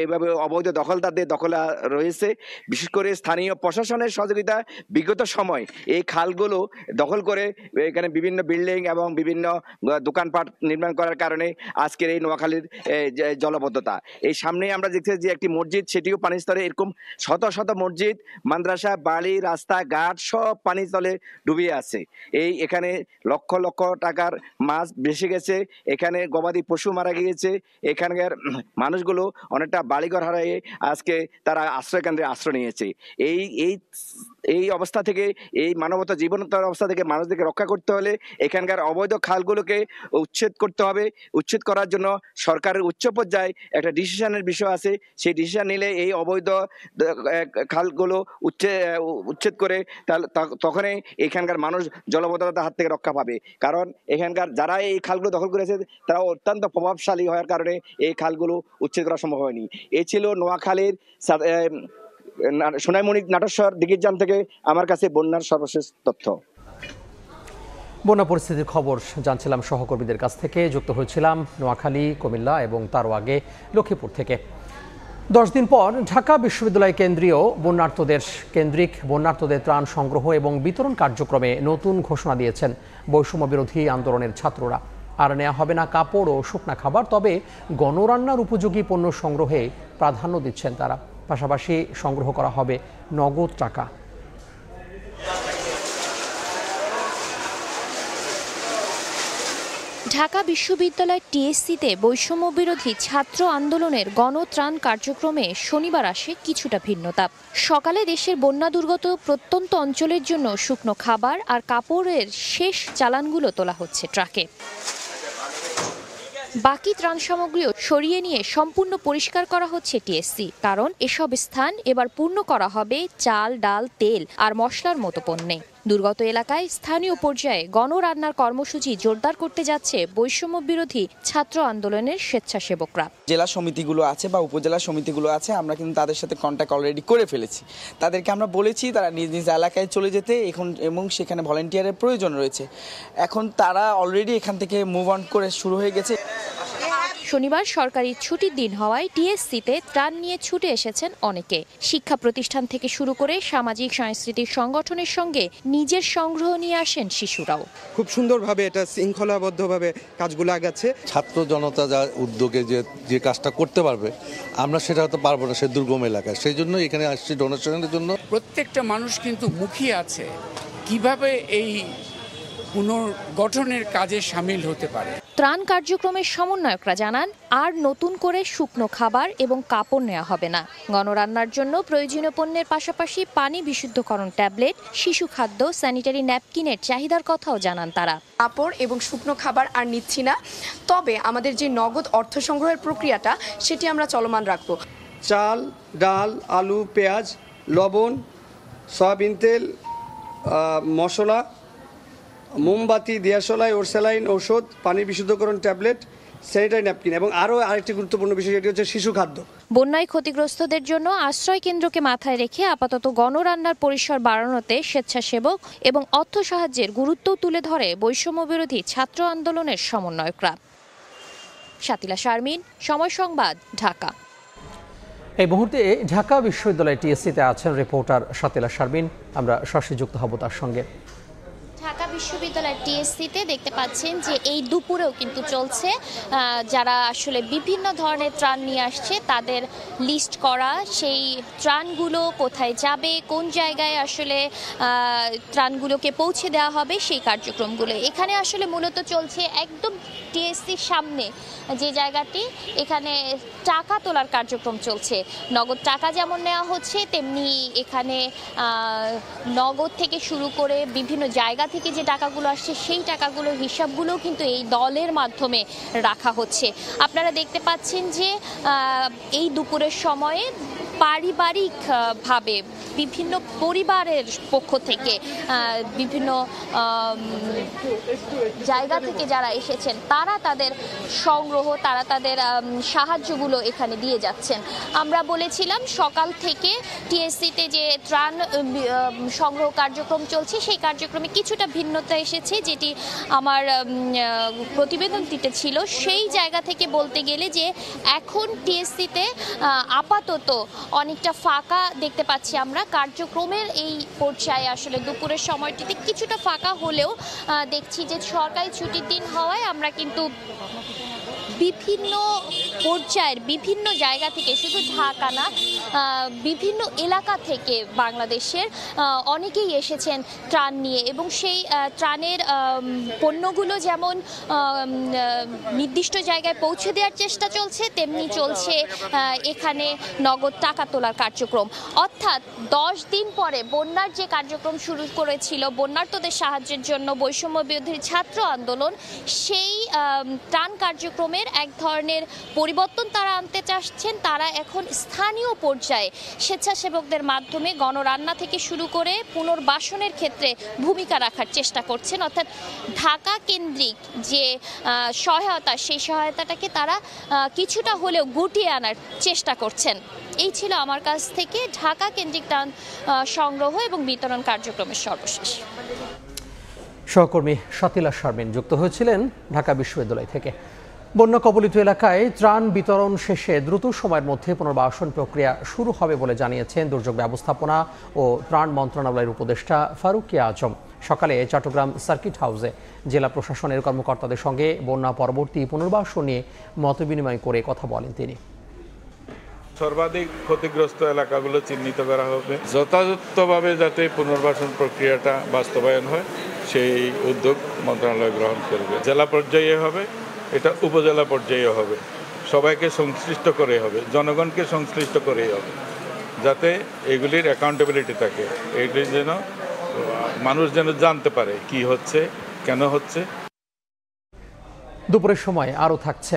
এইভাবে অবৈধ দখলদারদের দখলা রয়েছে বিশেষ করে স্থানীয় প্রশাসনের সহযোগিতা বিগত সময় এই খালগুলো দখল করে এখানে বিভিন্ন বিল্ডিং এবং বিভিন্ন দোকানপাট নির্মাণ করার কারণে আজকের এই নোয়াখালীর জলবদ্ধতা এই সামনে আমরা দেখছি যে একটি মসজিদ সেটিও পানি স্তরে এরকম শত শত মসজিদ মাদ্রাসা বাড়ি রাস্তা ঘাট সব পানি তলে ডুবিয়ে আছে এই এখানে লক্ষ লক্ষ টাকার মাছ বেশি গেছে এখানে গবাদি পশু মারা গিয়েছে এখানকার মানুষগুলো অনেকটা বাড়িঘর হারায়ে আজকে তারা আশ্রয়কেন্দ্রে আশ্রয় নিয়েছে এই এই এই অবস্থা থেকে এই মানবতা জীবনতার অবস্থা থেকে মানুষদেরকে রক্ষা করতে হলে এখানকার অবৈধ খালগুলোকে উচ্ছেদ করতে হবে উচ্ছেদ করার জন্য সরকারের উচ্চ পর্যায়ে একটা ডিসিশনের বিষয় আছে সেই ডিসিশন নিলে এই অবৈধ খালগুলো উচ্ছেদ করে তাহলে তখনই এখানকার মানুষ জলবদ্ধতার হাত থেকে রক্ষা পাবে কারণ এখানকার যারা এই খালগুলো দখল করেছে তারা অত্যন্ত প্রভাবশালী হওয়ার কারণে এই খালগুলো উচ্ছেদ করা সম্ভব হয়নি এ ছিল নোয়াখালীর সোনাইমণি নাটস্বর দিগিরজান থেকে আমার কাছে বন্যার সর্বশেষ তথ্য বন্যা পরিস্থিতির খবর জানছিলাম সহকর্মীদের কাছ থেকে যুক্ত হয়েছিলাম নোয়াখালী কুমিল্লা এবং তারও আগে লক্ষ্মীপুর থেকে দশ দিন পর ঢাকা বিশ্ববিদ্যালয় কেন্দ্রীয় বন্যার্থদের কেন্দ্রিক বন্যার্থদের ত্রাণ সংগ্রহ এবং বিতরণ কার্যক্রমে নতুন ঘোষণা দিয়েছেন বৈষম্য বিরোধী আন্দোলনের ছাত্ররা আর নেওয়া হবে না কাপড় ও শুকনা খাবার তবে গণরান্নার উপযোগী পণ্য সংগ্রহে প্রাধান্য দিচ্ছেন তারা পাশাপাশি সংগ্রহ করা হবে নগদ টাকা ঢাকা বিশ্ববিদ্যালয় টিএসসিতে বৈষম্য বিরোধী ছাত্র আন্দোলনের গণত্রাণ কার্যক্রমে শনিবার আসে কিছুটা ভিন্নতা সকালে দেশের বন্যা দুর্গত প্রত্যন্ত অঞ্চলের জন্য শুকনো খাবার আর কাপড়ের শেষ চালানগুলো তোলা হচ্ছে ট্রাকে বাকি ত্রাণ সামগ্রীও সরিয়ে নিয়ে সম্পূর্ণ পরিষ্কার করা হচ্ছে টিএসসি কারণ এসব স্থান এবার পূর্ণ করা হবে চাল ডাল তেল আর মশলার মতো পণ্যে দুর্গত এলাকায় স্থানীয় পর্যায়ে গণরান্নার কর্মসূচি জোরদার করতে যাচ্ছে বৈষম্য বিরোধী ছাত্র আন্দোলনের স্বেচ্ছাসেবকরা জেলা সমিতিগুলো আছে বা উপজেলা সমিতিগুলো আছে আমরা কিন্তু তাদের সাথে কন্ট্যাক্ট অলরেডি করে ফেলেছি তাদেরকে আমরা বলেছি তারা নিজ নিজ এলাকায় চলে যেতে এখন এবং সেখানে ভলেন্টিয়ারের প্রয়োজন রয়েছে এখন তারা অলরেডি এখান থেকে মুভ অন করে শুরু হয়ে গেছে শনিবার সরকারি ছুটির দিন হওয়ায় টিএসসিতে ত্রাণ নিয়ে ছুটে এসেছেন অনেকে শিক্ষা প্রতিষ্ঠান থেকে শুরু করে সামাজিক সাংস্কৃতিক সংগঠনের সঙ্গে নিজের সংগ্রহ নিয়ে আসেন শিশুরাও খুব সুন্দরভাবে এটা শৃঙ্খলাবদ্ধভাবে কাজগুলো আগাচ্ছে ছাত্র জনতা যা উদ্যোগে যে যে কাজটা করতে পারবে আমরা সেটা হয়তো পারবো না সে দুর্গম এলাকায় সেই জন্য এখানে আসছি ডোনেশনের জন্য প্রত্যেকটা মানুষ কিন্তু মুখিয়ে আছে কিভাবে এই পুনর্গঠনের কাজে সামিল হতে পারে ত্রাণ কার্যক্রমের সমন্বয়করা জানান আর নতুন করে শুকনো খাবার এবং কাপড় নেওয়া হবে না গণরান্নার জন্য প্রয়োজনীয় পণ্যের পাশাপাশি পানি বিশুদ্ধকরণ ট্যাবলেট শিশু খাদ্য স্যানিটারি ন্যাপকিনের চাহিদার কথাও জানান তারা কাপড় এবং শুকনো খাবার আর নিচ্ছি না তবে আমাদের যে নগদ অর্থ সংগ্রহের প্রক্রিয়াটা সেটি আমরা চলমান রাখব চাল ডাল আলু পেঁয়াজ লবণ সয়াবিন তেল মশলা মোমবাতি দিয়াশলাই ওরসেলাইন ওষুধ পানি বিশুদ্ধকরণ ট্যাবলেট স্যানিটারি ন্যাপকিন এবং আরও আরেকটি গুরুত্বপূর্ণ বিষয় এটি হচ্ছে শিশু খাদ্য বন্যায় ক্ষতিগ্রস্তদের জন্য আশ্রয় কেন্দ্রকে মাথায় রেখে আপাতত গণরান্নার পরিসর বাড়ানোতে স্বেচ্ছাসেবক এবং অর্থ সাহায্যের গুরুত্ব তুলে ধরে বৈষম্যবিরোধী ছাত্র আন্দোলনের সমন্বয়করা শাতিলা শারমিন সময় সংবাদ ঢাকা এই মুহূর্তে ঢাকা বিশ্ববিদ্যালয় টিএসসিতে আছেন রিপোর্টার শাতিলা শারমিন আমরা সরাসরি যুক্ত হব তার সঙ্গে ঢাকা বিশ্ববিদ্যালয় টিএসসিতে দেখতে পাচ্ছেন যে এই দুপুরেও কিন্তু চলছে যারা আসলে বিভিন্ন ধরনের ত্রাণ নিয়ে আসছে তাদের লিস্ট করা সেই ত্রাণগুলো কোথায় যাবে কোন জায়গায় আসলে ত্রাণগুলোকে পৌঁছে দেওয়া হবে সেই কার্যক্রমগুলো এখানে আসলে মূলত চলছে একদম টিএসসির সামনে যে জায়গাটি এখানে টাকা তোলার কার্যক্রম চলছে নগদ টাকা যেমন নেওয়া হচ্ছে তেমনি এখানে নগদ থেকে শুরু করে বিভিন্ন জায়গা থেকে যে টাকাগুলো আসছে সেই টাকাগুলো হিসাবগুলো কিন্তু এই দলের মাধ্যমে রাখা হচ্ছে আপনারা দেখতে পাচ্ছেন যে এই দুপুরের সময়ে পারিবারিকভাবে বিভিন্ন পরিবারের পক্ষ থেকে বিভিন্ন জায়গা থেকে যারা এসেছেন তারা তাদের সংগ্রহ তারা তাদের সাহায্যগুলো এখানে দিয়ে যাচ্ছেন আমরা বলেছিলাম সকাল থেকে টিএসসিতে যে ত্রাণ সংগ্রহ কার্যক্রম চলছে সেই কার্যক্রমে কিছুটা ভিন্নতা এসেছে যেটি আমার প্রতিবেদন দিতে ছিল সেই জায়গা থেকে বলতে গেলে যে এখন টিএসসিতে আপাতত অনেকটা ফাঁকা দেখতে পাচ্ছি আমরা কার্যক্রমের এই পর্যায়ে আসলে দুপুরের সময়টিতে কিছুটা ফাঁকা হলেও দেখছি যে সরকারি ছুটির দিন হওয়ায় আমরা কিন্তু বিভিন্ন পর্যায়ের বিভিন্ন জায়গা থেকে শুধু ঢাকা না বিভিন্ন এলাকা থেকে বাংলাদেশের অনেকেই এসেছেন ত্রাণ নিয়ে এবং সেই ত্রাণের পণ্যগুলো যেমন নির্দিষ্ট জায়গায় পৌঁছে দেওয়ার চেষ্টা চলছে তেমনি চলছে এখানে নগদ টাকা তোলার কার্যক্রম অর্থাৎ দশ দিন পরে বন্যার যে কার্যক্রম শুরু করেছিল বন্যার্তদের সাহায্যের জন্য বৈষম্য বিরোধী ছাত্র আন্দোলন সেই ত্রাণ কার্যক্রমে ধরনের এক ধরনের পরিবর্তন তারা আনতে চাচ্ছেন তারা এখন স্থানীয় পর্যায়ে স্বেচ্ছাসেবকদের মাধ্যমে গণরান্না থেকে শুরু করে পুনর্বাসনের ক্ষেত্রে ভূমিকা রাখার চেষ্টা করছেন অর্থাৎ ঢাকা কেন্দ্রিক যে সহায়তা সেই সহায়তাটাকে তারা কিছুটা হলেও গুটিয়ে আনার চেষ্টা করছেন এই ছিল আমার কাছ থেকে ঢাকা কেন্দ্রিক টান সংগ্রহ এবং বিতরণ কার্যক্রমের সর্বশেষ সহকর্মী সতীলা শর্মিন যুক্ত হয়েছিলেন ঢাকা বিশ্ববিদ্যালয় থেকে বন্যা কবলিত এলাকায় ত্রাণ বিতরণ শেষে দ্রুত সময়ের মধ্যে পুনর্বাসন প্রক্রিয়া শুরু হবে বলে জানিয়েছেন দুর্যোগ ব্যবস্থাপনা ও ত্রাণ মন্ত্রণালয়ের উপদেষ্টা ফারুকিয়া আজম সকালে চট্টগ্রাম সার্কিট হাউসে জেলা প্রশাসনের কর্মকর্তাদের সঙ্গে বন্যা পরবর্তী পুনর্বাসন নিয়ে মতবিনিময় করে কথা বলেন তিনি সর্বাধিক ক্ষতিগ্রস্ত এলাকাগুলো চিহ্নিত করা হবে যথাযথভাবে যাতে পুনর্বাসন প্রক্রিয়াটা বাস্তবায়ন হয় সেই উদ্যোগ মন্ত্রণালয় গ্রহণ করবে জেলা পর্যায়ে হবে এটা উপজেলা পর্যায়ে হবে সবাইকে সংশ্লিষ্ট করে হবে জনগণকে সংশ্লিষ্ট করে হবে যাতে এগুলির অ্যাকাউন্টেবিলিটি থাকে এগুলি যেন মানুষ যেন জানতে পারে কি হচ্ছে কেন হচ্ছে দুপুরের সময় আরও থাকছে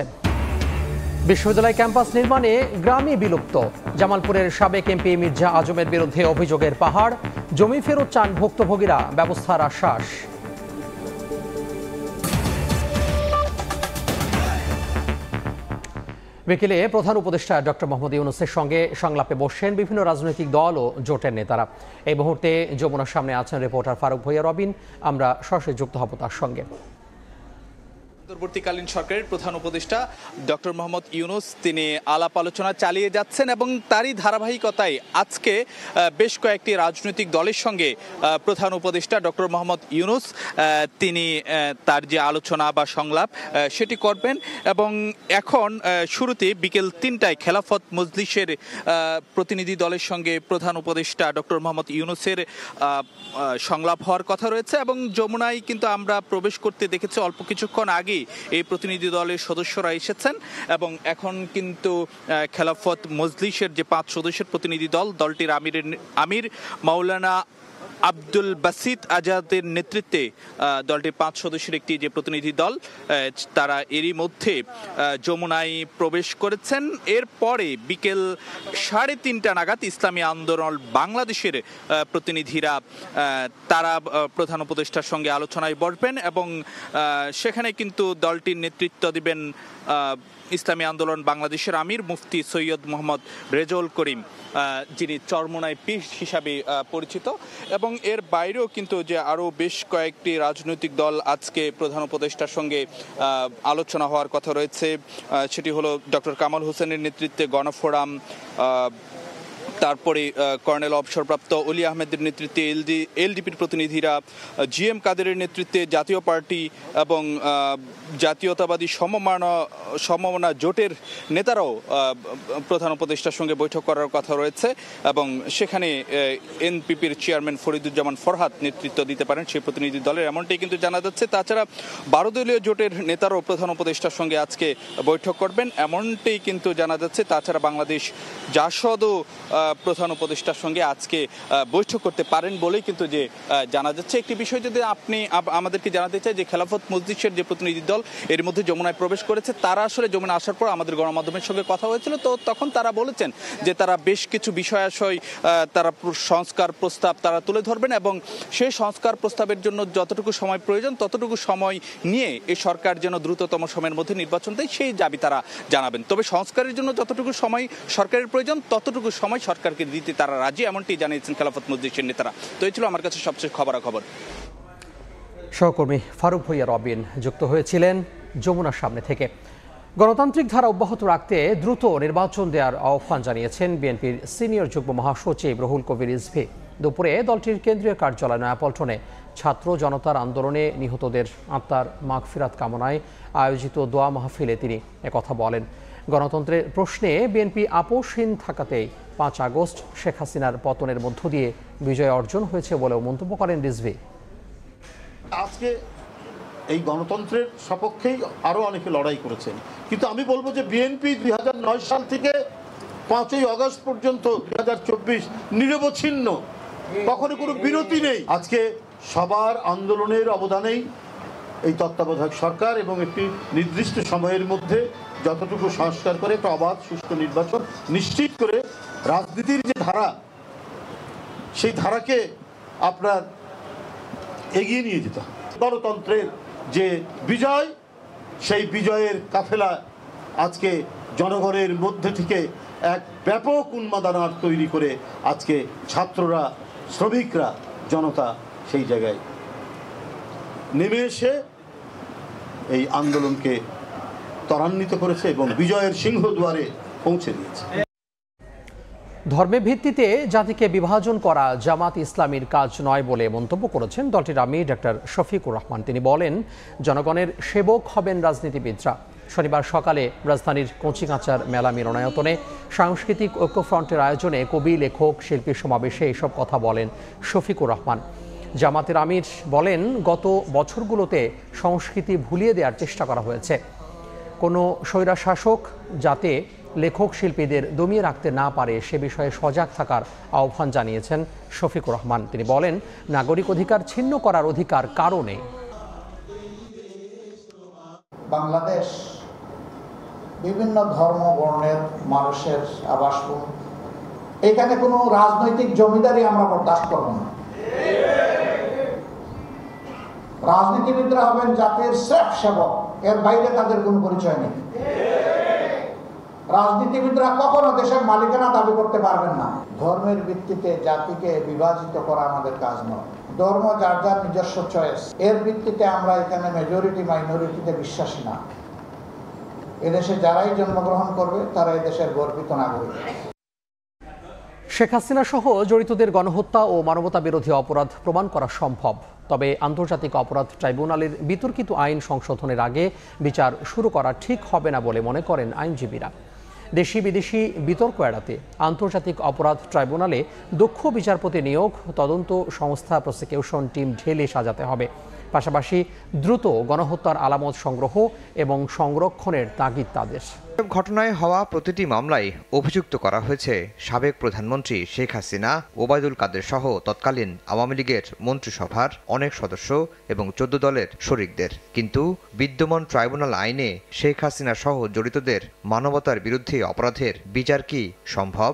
বিশ্ববিদ্যালয় ক্যাম্পাস নির্মাণে গ্রামই বিলুপ্ত জামালপুরের সাবেক এমপি মির্জা আজমের বিরুদ্ধে অভিযোগের পাহাড় জমি ফেরত চান ভুক্তভোগীরা ব্যবস্থার আশ্বাস বিকেলে প্রধান উপদেষ্টা ডক্টর মোহাম্মদ ইউনুসের সঙ্গে সংলাপে বসছেন বিভিন্ন রাজনৈতিক দল ও জোটের নেতারা এই মুহূর্তে যমুনার সামনে আছেন রিপোর্টার ফারুক ভৈয়া রবিন আমরা সরাসরি যুক্ত হব তার সঙ্গে পরবর্তীকালীন সরকারের প্রধান উপদেষ্টা ডক্টর মোহাম্মদ ইউনুস তিনি আলাপ আলোচনা চালিয়ে যাচ্ছেন এবং তারই ধারাবাহিকতায় আজকে বেশ কয়েকটি রাজনৈতিক দলের সঙ্গে প্রধান উপদেষ্টা ডক্টর মোহাম্মদ ইউনুস তিনি তার যে আলোচনা বা সংলাপ সেটি করবেন এবং এখন শুরুতে বিকেল তিনটায় খেলাফত মজলিসের প্রতিনিধি দলের সঙ্গে প্রধান উপদেষ্টা ডক্টর মোহাম্মদ ইউনুসের সংলাপ হওয়ার কথা রয়েছে এবং যমুনায় কিন্তু আমরা প্রবেশ করতে দেখেছি অল্প কিছুক্ষণ আগে আগেই এই প্রতিনিধি দলের সদস্যরা এসেছেন এবং এখন কিন্তু খেলাফত মজলিসের যে পাঁচ সদস্যের প্রতিনিধি দল দলটির আমিরের আমির মাওলানা আব্দুল বাসিত আজাদের নেতৃত্বে দলটির পাঁচ সদস্যের একটি যে প্রতিনিধি দল তারা এরই মধ্যে যমুনায় প্রবেশ করেছেন এরপরে বিকেল সাড়ে তিনটা নাগাদ ইসলামী আন্দোলন বাংলাদেশের প্রতিনিধিরা তারা প্রধান উপদেষ্টার সঙ্গে আলোচনায় বসবেন এবং সেখানে কিন্তু দলটির নেতৃত্ব দিবেন ইসলামী আন্দোলন বাংলাদেশের আমির মুফতি সৈয়দ মোহাম্মদ রেজল করিম যিনি চরমোনায় পীর হিসাবে পরিচিত এবং এর বাইরেও কিন্তু যে আরও বেশ কয়েকটি রাজনৈতিক দল আজকে প্রধান উপদেষ্টার সঙ্গে আলোচনা হওয়ার কথা রয়েছে সেটি হলো ডক্টর কামাল হোসেনের নেতৃত্বে গণফোরাম তারপরে কর্নেল অবসরপ্রাপ্ত অলি আহমেদের নেতৃত্বে এলডি এলডিপির প্রতিনিধিরা জি এম কাদেরের নেতৃত্বে জাতীয় পার্টি এবং জাতীয়তাবাদী সমমান সমমনা জোটের নেতারাও প্রধান উপদেষ্টার সঙ্গে বৈঠক করার কথা রয়েছে এবং সেখানে এনপিপির চেয়ারম্যান ফরিদুজ্জামান ফরহাদ নেতৃত্ব দিতে পারেন সেই প্রতিনিধি দলের এমনটাই কিন্তু জানা যাচ্ছে তাছাড়া বারো দলীয় জোটের নেতারাও প্রধান উপদেষ্টার সঙ্গে আজকে বৈঠক করবেন এমনটাই কিন্তু জানা যাচ্ছে তাছাড়া বাংলাদেশ জাসদও প্রধান উপদেষ্টার সঙ্গে আজকে বৈঠক করতে পারেন বলেই কিন্তু যে জানা যাচ্ছে একটি বিষয় যদি আপনি আমাদেরকে জানাতে চাই যে খেলাফত মসজিদের যে প্রতিনিধি দল এর মধ্যে যমুনায় প্রবেশ করেছে তারা আসলে যমুনা আসার পর আমাদের গণমাধ্যমের সঙ্গে কথা হয়েছিল তো তখন তারা বলেছেন যে তারা বেশ কিছু বিষয়াশয় তারা সংস্কার প্রস্তাব তারা তুলে ধরবেন এবং সেই সংস্কার প্রস্তাবের জন্য যতটুকু সময় প্রয়োজন ততটুকু সময় নিয়ে এই সরকার যেন দ্রুততম সময়ের মধ্যে নির্বাচন দেয় সেই দাবি তারা জানাবেন তবে সংস্কারের জন্য যতটুকু সময় সরকারের প্রয়োজন ততটুকু সময় সরকারকে দিতে তারা রাজি এমনটি জানিয়েছেন খেলাফত মজলিসের নেতারা তো এই ছিল আমার কাছে সবচেয়ে খবরাখবর সহকর্মী ফারুক ভৈয়া রবিন যুক্ত হয়েছিলেন যমুনার সামনে থেকে গণতান্ত্রিক ধারা অব্যাহত রাখতে দ্রুত নির্বাচন দেওয়ার আহ্বান জানিয়েছেন বিএনপির সিনিয়র যুগ্ম মহাসচিব রহুল কবির ইসভি দুপুরে দলটির কেন্দ্রীয় কার্যালয় নয়াপল্টনে ছাত্র জনতার আন্দোলনে নিহতদের আত্মার মাগফিরাত কামনায় আয়োজিত দোয়া মাহফিলে তিনি একথা বলেন গণতন্ত্রের প্রশ্নে বিএনপি আপোষহীন থাকাতেই পাঁচ আগস্ট শেখ হাসিনার পতনের মধ্য দিয়ে বিজয় অর্জন হয়েছে বলেও মন্তব্য করেন রিজভি আজকে এই গণতন্ত্রের সপক্ষেই আরও অনেকে লড়াই করেছেন কিন্তু আমি বলবো যে বিএনপি দুই সাল থেকে পাঁচই আগস্ট পর্যন্ত দুই হাজার চব্বিশ নিরবচ্ছিন্ন কখনো কোনো বিরতি নেই আজকে সবার আন্দোলনের অবদানেই এই তত্ত্বাবধায়ক সরকার এবং একটি নির্দিষ্ট সময়ের মধ্যে যতটুকু সংস্কার করে একটা অবাধ সুষ্ঠু নির্বাচন নিশ্চিত করে রাজনীতির যে ধারা সেই ধারাকে আপনার এগিয়ে নিয়ে যেতে হবে গণতন্ত্রের যে বিজয় সেই বিজয়ের কাফেলা আজকে জনগণের মধ্যে থেকে এক ব্যাপক উন্মাদনার তৈরি করে আজকে ছাত্ররা শ্রমিকরা জনতা সেই জায়গায় নেমে এসে এই আন্দোলনকে ত্বরান্বিত করেছে এবং বিজয়ের সিংহ দুয়ারে পৌঁছে দিয়েছে ধর্মের ভিত্তিতে জাতিকে বিভাজন করা জামাত ইসলামীর কাজ নয় বলে মন্তব্য করেছেন দলটির আমি ডক্টর শফিকুর রহমান তিনি বলেন জনগণের সেবক হবেন রাজনীতিবিদরা শনিবার সকালে রাজধানীর কচিকাঁচার মেলা মিলনায়তনে সাংস্কৃতিক ঐক্যফ্রন্টের আয়োজনে কবি লেখক শিল্পী সমাবেশে এসব কথা বলেন শফিকুর রহমান জামাতের আমির বলেন গত বছরগুলোতে সংস্কৃতি ভুলিয়ে দেওয়ার চেষ্টা করা হয়েছে কোনো স্বৈরাশাসক যাতে লেখক শিল্পীদের দমিয়ে রাখতে না পারে সে বিষয়ে সজাগ থাকার আহ্বান জানিয়েছেন শফিকুর রহমান তিনি বলেন নাগরিক অধিকার ছিন্ন করার অধিকার কারণে বাংলাদেশ বিভিন্ন ধর্ম বর্ণের মানুষের আবাসভূমি এখানে কোনো রাজনৈতিক জমিদারি আমরা বরদাস্ত করব না রাজনীতিবিদরা হবেন জাতির শ্রেফ সেবক এর বাইরে তাদের কোন পরিচয় নেই রাজনীতিবিদরা কখনো দেশের মালিকানা দাবি করতে পারবেন না ধর্মের ভিত্তিতে জাতিকে বিভাজিত করা আমাদের কাজ নয় ধর্ম যার যার নিজস্ব চয়েস এর ভিত্তিতে আমরা এখানে মেজরিটি মাইনরিটিতে বিশ্বাসী না এদেশে যারাই জন্মগ্রহণ করবে তারা এদেশের গর্বিত নাগরিক শেখ হাসিনা সহ জড়িতদের গণহত্যা ও মানবতা বিরোধী অপরাধ প্রমাণ করা সম্ভব তবে আন্তর্জাতিক অপরাধ ট্রাইব্যুনালের বিতর্কিত আইন সংশোধনের আগে বিচার শুরু করা ঠিক হবে না বলে মনে করেন আইনজীবীরা দেশি বিদেশি বিতর্ক এড়াতে আন্তর্জাতিক অপরাধ ট্রাইব্যুনালে দক্ষ বিচারপতি নিয়োগ তদন্ত সংস্থা প্রসিকিউশন টিম ঢেলে সাজাতে হবে পাশাপাশি দ্রুত গণহত্যার আলামত সংগ্রহ এবং সংরক্ষণের তাগিদ তাদের ঘটনায় হওয়া প্রতিটি মামলায় অভিযুক্ত করা হয়েছে সাবেক প্রধানমন্ত্রী শেখ হাসিনা ওবায়দুল কাদের সহ তৎকালীন আওয়ামী লীগের মন্ত্রিসভার অনেক সদস্য এবং চোদ্দ দলের শরিকদের কিন্তু বিদ্যমান ট্রাইব্যুনাল আইনে শেখ হাসিনা সহ জড়িতদের মানবতার বিরুদ্ধে অপরাধের বিচার কি সম্ভব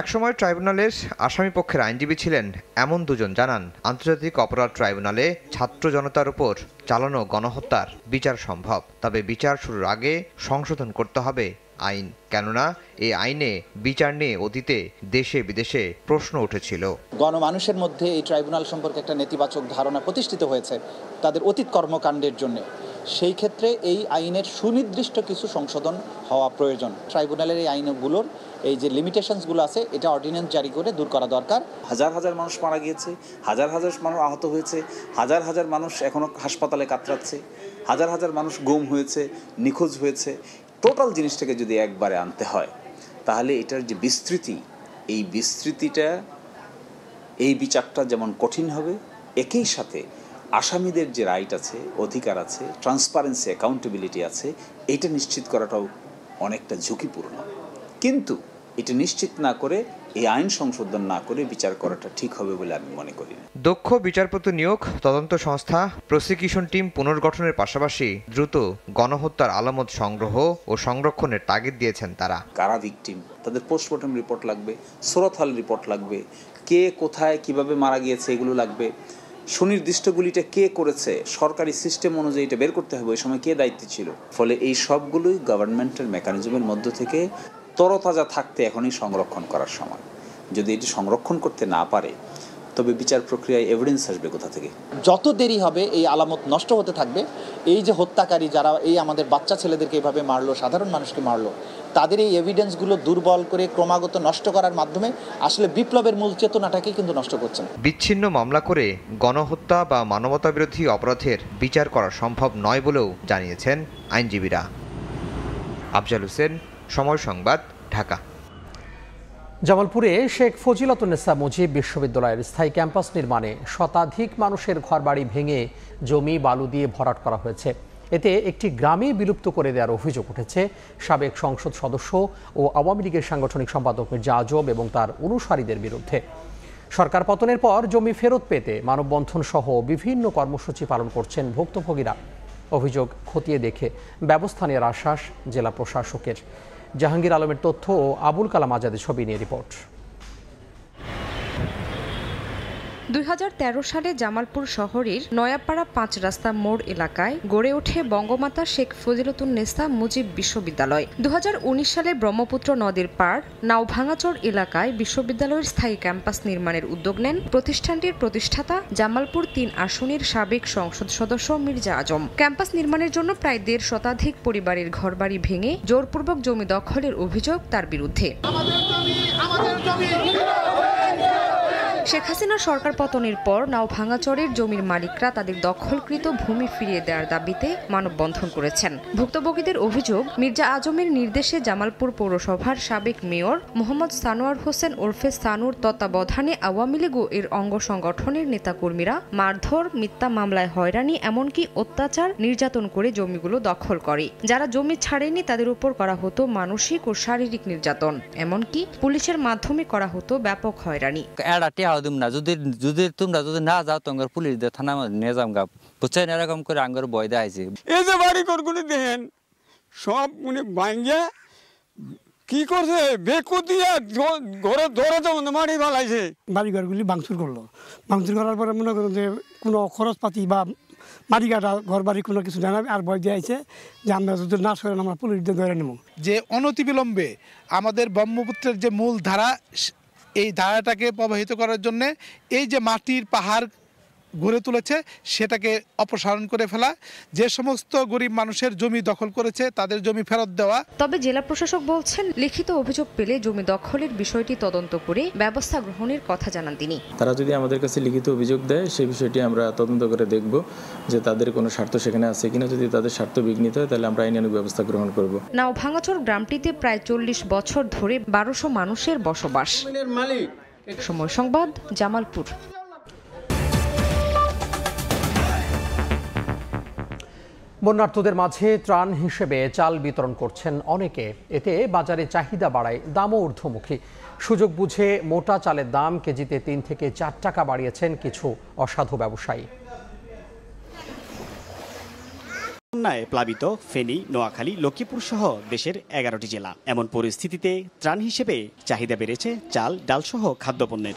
একসময় ট্রাইব্যুনালের আসামি পক্ষের আইনজীবী ছিলেন এমন দুজন জানান আন্তর্জাতিক অপরাধ ট্রাইব্যুনালে ছাত্র জনতার উপর চালানো গণহত্যার বিচার সম্ভব তবে বিচার শুরুর আগে সংশোধন করতে হবে আইন কেননা এই আইনে বিচার নিয়ে অতীতে দেশে বিদেশে প্রশ্ন উঠেছিল গণমানুষের মধ্যে এই ট্রাইব্যুনাল সম্পর্কে একটা নেতিবাচক ধারণা প্রতিষ্ঠিত হয়েছে তাদের অতীত কর্মকাণ্ডের জন্য সেই ক্ষেত্রে এই আইনের সুনির্দিষ্ট কিছু সংশোধন হওয়া প্রয়োজন ট্রাইব্যুনালের এই আইনগুলোর এই যে লিমিটেশনসগুলো আছে এটা অর্ডিন্যান্স জারি করে দূর করা দরকার হাজার হাজার মানুষ মারা গিয়েছে হাজার হাজার মানুষ আহত হয়েছে হাজার হাজার মানুষ এখনও হাসপাতালে কাতরাচ্ছে হাজার হাজার মানুষ গুম হয়েছে নিখোঁজ হয়েছে টোটাল জিনিসটাকে যদি একবারে আনতে হয় তাহলে এটার যে বিস্তৃতি এই বিস্তৃতিটা এই বিচারটা যেমন কঠিন হবে একই সাথে আসামিদের যে রাইট আছে অধিকার আছে ট্রান্সপারেন্সি অ্যাকাউন্টেবিলিটি আছে এটা নিশ্চিত করাটাও অনেকটা ঝুঁকিপূর্ণ কিন্তু এটা নিশ্চিত না করে এই আইন সংশোধন না করে বিচার করাটা ঠিক হবে বলে আমি মনে করি দক্ষ বিচারপতি নিয়োগ তদন্ত সংস্থা প্রসিকিউশন টিম পুনর্গঠনের পাশাপাশি দ্রুত গণহত্যার আলামত সংগ্রহ ও সংরক্ষণের তাগিদ দিয়েছেন তারা কারা ভিকটিম তাদের পোস্টমর্টম রিপোর্ট লাগবে সোরথাল রিপোর্ট লাগবে কে কোথায় কিভাবে মারা গিয়েছে এগুলো লাগবে সুনির্দিষ্টগুলিটা কে করেছে সরকারি সিস্টেম অনুযায়ী এটা বের করতে হবে ওই সময় কে দায়িত্বে ছিল ফলে এই সবগুলোই গভর্নমেন্টের মেকানিজমের মধ্য থেকে তরতাজা থাকতে এখনই সংরক্ষণ করার সময় যদি এটি সংরক্ষণ করতে না পারে তবে বিচার প্রক্রিয়ায় এভিডেন্স আসবে কোথা থেকে যত দেরি হবে এই আলামত নষ্ট হতে থাকবে এই যে হত্যাকারী যারা এই আমাদের বাচ্চা ছেলেদেরকে এভাবে মারলো সাধারণ মানুষকে মারলো তাদের এই এভিডেন্সগুলো দুর্বল করে ক্রমাগত নষ্ট করার মাধ্যমে আসলে বিপ্লবের মূল চেতনাটাকে কিন্তু নষ্ট করছেন বিচ্ছিন্ন মামলা করে গণহত্যা বা মানবতাবিরোধী অপরাধের বিচার করা সম্ভব নয় বলেও জানিয়েছেন আইনজীবীরা আফজাল হোসেন সময় সংবাদ ঢাকা জামালপুরে শেখ ফজিলতুন্নেসা মুজিব বিশ্ববিদ্যালয়ের স্থায়ী ক্যাম্পাস নির্মাণে শতাধিক মানুষের ঘরবাড়ি ভেঙে জমি বালু দিয়ে ভরাট করা হয়েছে এতে একটি গ্রামে বিলুপ্ত করে দেওয়ার অভিযোগ উঠেছে সাবেক সংসদ সদস্য ও আওয়ামী লীগের সাংগঠনিক সম্পাদক মির্জা আজব এবং তার অনুসারীদের বিরুদ্ধে সরকার পতনের পর জমি ফেরত পেতে মানববন্ধন সহ বিভিন্ন কর্মসূচি পালন করছেন ভুক্তভোগীরা অভিযোগ খতিয়ে দেখে ব্যবস্থা নেওয়ার আশ্বাস জেলা প্রশাসকের জাহাঙ্গীর আলমের তথ্য ও আবুল কালাম আজাদের ছবি নিয়ে রিপোর্ট দুই সালে জামালপুর শহরের নয়াপাড়া পাঁচ রাস্তা মোড় এলাকায় গড়ে ওঠে বঙ্গমাতা শেখ নেস্তা মুজিব বিশ্ববিদ্যালয় দু সালে ব্রহ্মপুত্র নদীর পাড় নাওভাঙাচর এলাকায় বিশ্ববিদ্যালয়ের স্থায়ী ক্যাম্পাস নির্মাণের উদ্যোগ নেন প্রতিষ্ঠানটির প্রতিষ্ঠাতা জামালপুর তিন আসনের সাবেক সংসদ সদস্য মির্জা আজম ক্যাম্পাস নির্মাণের জন্য প্রায় দেড় শতাধিক পরিবারের ঘরবাড়ি ভেঙে জোরপূর্বক জমি দখলের অভিযোগ তার বিরুদ্ধে আমাদের জমি আমাদের জমি শেখ হাসিনার সরকার পতনের পর নাও ভাঙাচরের জমির মালিকরা তাদের দখলকৃত ভূমি ফিরিয়ে দেওয়ার দাবিতে মানববন্ধন করেছেন ভুক্তভোগীদের অভিযোগ মির্জা আজমের নির্দেশে জামালপুর পৌরসভার সাবেক মেয়র মোহাম্মদ সানোয়ার হোসেন ওরফে সানুর তত্ত্বাবধানে আওয়ামী লীগ এর অঙ্গ সংগঠনের নেতাকর্মীরা মারধর মিথ্যা মামলায় হয়রানি এমনকি অত্যাচার নির্যাতন করে জমিগুলো দখল করে যারা জমি ছাড়েনি তাদের উপর করা হতো মানসিক ও শারীরিক নির্যাতন এমনকি পুলিশের মাধ্যমে করা হতো ব্যাপক হয়রানি ছাড়াও দিম না যদি যদি তোমরা যদি না যাও তোমার পুলিশ দিয়ে থানা নিয়ে যাম গা বুঝছেন এরকম করে আঙ্গর বয় দেয় আছে এই যে বাড়ি করগুলি দেখেন সব উনি ভাঙ্গে কি করছে বেকু দিয়ে ঘরে ধরে তো মারি ফেলাইছে বাড়িঘরগুলি ভাঙচুর করলো ভাঙচুর করার পরে মনে করুন যে কোনো খরচ পাতি বা মাটি কাটা ঘর বাড়ি কোনো কিছু জানাবে আর বয় দিয়ে যে আমরা যদি না সরেন আমরা পুলিশ দিয়ে ধরে নেব যে অনতিবিলম্বে আমাদের ব্রহ্মপুত্রের যে মূল ধারা এই ধারাটাকে প্রবাহিত করার জন্যে এই যে মাটির পাহাড় গড়ে তুলেছে সেটাকে অপসারণ করে ফেলা যে সমস্ত গরিব মানুষের জমি দখল করেছে তাদের জমি ফেরত দেওয়া তবে জেলা প্রশাসক বলছেন লিখিত অভিযোগ পেলে জমি দখলের বিষয়টি তদন্ত করে ব্যবস্থা গ্রহণের কথা জানান তিনি তারা যদি আমাদের কাছে লিখিত অভিযোগ দেয় সেই বিষয়টি আমরা তদন্ত করে দেখব যে তাদের কোনো স্বার্থ সেখানে আছে কিনা যদি তাদের স্বার্থ বিঘ্নিত হয় তাহলে আমরা আইনানুগ ব্যবস্থা গ্রহণ করব নাও ভাঙাচোর গ্রামটিতে প্রায় চল্লিশ বছর ধরে বারোশো মানুষের বসবাস সময় সংবাদ জামালপুর বন্যার্থদের মাঝে ত্রাণ হিসেবে চাল বিতরণ করছেন অনেকে এতে বাজারে চাহিদা বাড়ায় দামও ঊর্ধ্বমুখী সুযোগ বুঝে মোটা চালের দাম কেজিতে তিন থেকে চার টাকা বাড়িয়েছেন কিছু অসাধু ব্যবসায়ী বন্যায় প্লাবিত ফেনী নোয়াখালী লক্ষ্মীপুর সহ দেশের এগারোটি জেলা এমন পরিস্থিতিতে ত্রাণ হিসেবে চাহিদা বেড়েছে চাল ডালসহ খাদ্যপণ্যের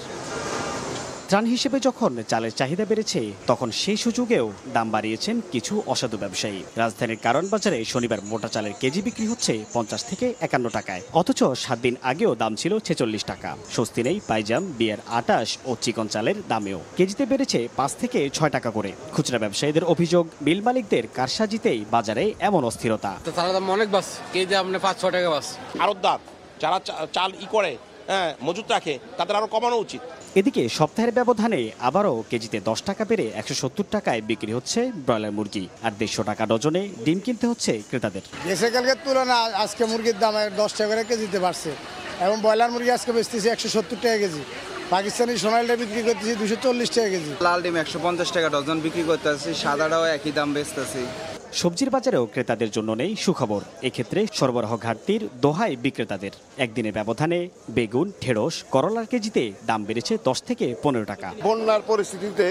ত্রাণ হিসেবে যখন চালের চাহিদা বেড়েছে তখন সেই সুযোগেও দাম বাড়িয়েছেন কিছু অসাধু ব্যবসায়ী রাজধানীর কারণ বাজারে শনিবার মোটা চালের কেজি বিক্রি হচ্ছে পঞ্চাশ থেকে একান্ন টাকায় অথচ সাত দিন আগেও দাম ছিল ছেচল্লিশ টাকা স্বস্তি নেই পাইজাম বিয়ের আটাশ ও চিকন চালের দামেও কেজিতে বেড়েছে পাঁচ থেকে ছয় টাকা করে খুচরা ব্যবসায়ীদের অভিযোগ বিল মালিকদের কারসাজিতেই বাজারে এমন অস্থিরতা তারা দাম অনেক বাস কেজি আপনি পাঁচ ছ টাকা বাস আরো দাম যারা চাল ই করে হ্যাঁ, মজুত রাখে তাদের আরও কমানো উচিত এদিকে সপ্তাহের ব্যবধানে আবারও কেজিতে দশ টাকা বেড়ে একশো সত্তর টাকায় বিক্রি হচ্ছে ব্রয়লার মুরগি আর দেড়শো টাকা ডজনে ডিম কিনতে হচ্ছে ক্রেতাদের গেছেকালকের তুলনায় আজকে মুরগির দাম দশ টাকা করে কেজিতে বাড়ছে এবং ব্রয়লার মুরগি আজকে বেচতেছি একশো সত্তর টাকা কেজি পাকিস্তানি সোনালিটা বিক্রি করতেছি দুশো চল্লিশ টাকা কেজি লাল ডিম একশো পঞ্চাশ টাকা ডজন বিক্রি করতেছি সাদাটাও একই দাম বেচতেছি সবজির বাজারেও ক্রেতাদের জন্য নেই সুখবর এক্ষেত্রে সরবরাহ ঘাটতির দোহাই বিক্রেতাদের একদিনের ব্যবধানে বেগুন ঢেঁড়স করলার কেজিতে দাম বেড়েছে দশ থেকে পনেরো টাকা বন্যার পরিস্থিতিতে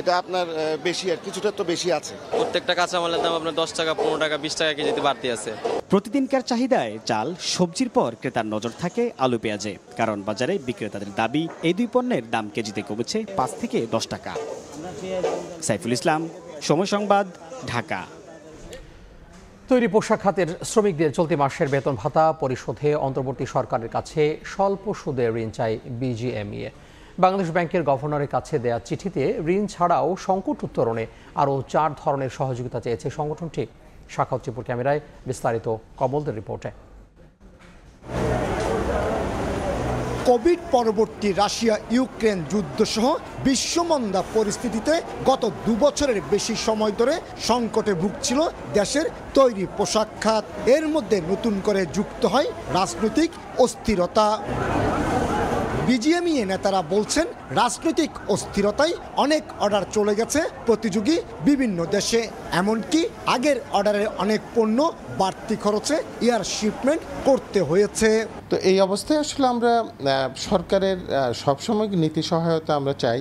এটা আপনার বেশি আর কিছুটা তো বেশি আছে প্রত্যেকটা কাঁচামালের দাম আপনার দশ টাকা পনেরো টাকা বিশ টাকা কেজিতে বাড়তি আছে প্রতিদিনকার চাহিদায় চাল সবজির পর ক্রেতার নজর থাকে আলু পেঁয়াজে কারণ বাজারে বিক্রেতাদের দাবি এই দুই পণ্যের দাম কেজিতে কমেছে পাঁচ থেকে দশ টাকা সাইফুল ইসলাম সময় সংবাদ ঢাকা তৈরি পোশাক খাতের শ্রমিকদের চলতি মাসের বেতন ভাতা পরিশোধে অন্তর্বর্তী সরকারের কাছে স্বল্প সুদে ঋণ চায় বিজিএমইএ বাংলাদেশ ব্যাংকের গভর্নরের কাছে দেয়া চিঠিতে ঋণ ছাড়াও সংকট উত্তরণে আরও চার ধরনের সহযোগিতা চেয়েছে সংগঠনটি শাখা উচ্চপুর ক্যামেরায় বিস্তারিত কমলদের রিপোর্টে কোভিড পরবর্তী রাশিয়া ইউক্রেন যুদ্ধসহ বিশ্বমন্দা পরিস্থিতিতে গত দু বছরের বেশি সময় ধরে সংকটে ভুগছিল দেশের তৈরি পোশাক খাত এর মধ্যে নতুন করে যুক্ত হয় রাজনৈতিক অস্থিরতা বিজিএমইএ নেতারা বলছেন রাজনৈতিক অস্থিরতায় অনেক অর্ডার চলে গেছে প্রতিযোগী বিভিন্ন দেশে এমনকি আগের অর্ডারের অনেক পণ্য বাড়তি খরচে এয়ার শিপমেন্ট করতে হয়েছে তো এই অবস্থায় আসলে আমরা সরকারের সবসময় নীতি সহায়তা আমরা চাই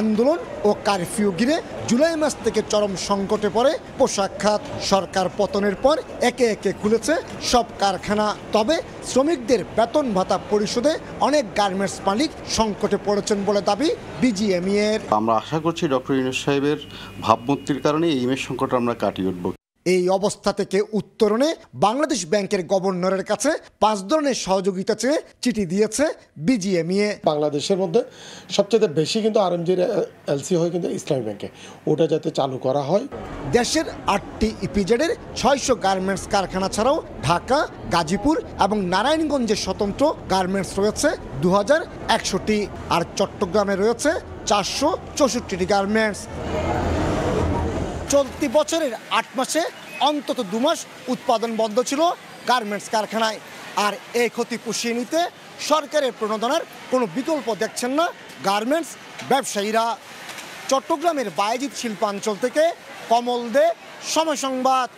আন্দোলন ও কারফিউ ঘিরে জুলাই মাস থেকে চরম সংকটে পড়ে পোশাক খাত সরকার পতনের পর একে একে খুলেছে সব কারখানা তবে শ্রমিকদের বেতন ভাতা পরিশোধে অনেক গার্মেন্টস মালিক সংকটে পড়েছেন বলে দাবি বিজিএমইয়ের আমরা আশা করছি ডক্টর ইউনুস সাহেবের ভাবমূর্তির কারণে এই মেয়ের সংকট আমরা কাটিয়ে উঠবো এই অবস্থা থেকে উত্তরণে বাংলাদেশ ব্যাংকের গভর্নরের কাছে পাঁচ ধরনের সহযোগিতা চেয়ে চিঠি দিয়েছে বিজিএমইএ বাংলাদেশের মধ্যে সবচেয়ে বেশি কিন্তু আরএমজির এলসি হয় কিন্তু ইসলামী ব্যাংকে ওটা যাতে চালু করা হয় দেশের আটটি ইপিজেডের ছয়শো গার্মেন্টস কারখানা ছাড়াও ঢাকা গাজীপুর এবং নারায়ণগঞ্জের স্বতন্ত্র গার্মেন্টস রয়েছে দু আর চট্টগ্রামে রয়েছে চারশো চৌষট্টিটি গার্মেন্টস চলতি বছরের আট মাসে অন্তত দু মাস উৎপাদন বন্ধ ছিল গার্মেন্টস কারখানায় আর এই ক্ষতি পুষিয়ে নিতে সরকারের প্রণোদনার কোনো বিকল্প দেখছেন না গার্মেন্টস ব্যবসায়ীরা চট্টগ্রামের বায়জিৎ শিল্পাঞ্চল থেকে কমল দে সময় সংবাদ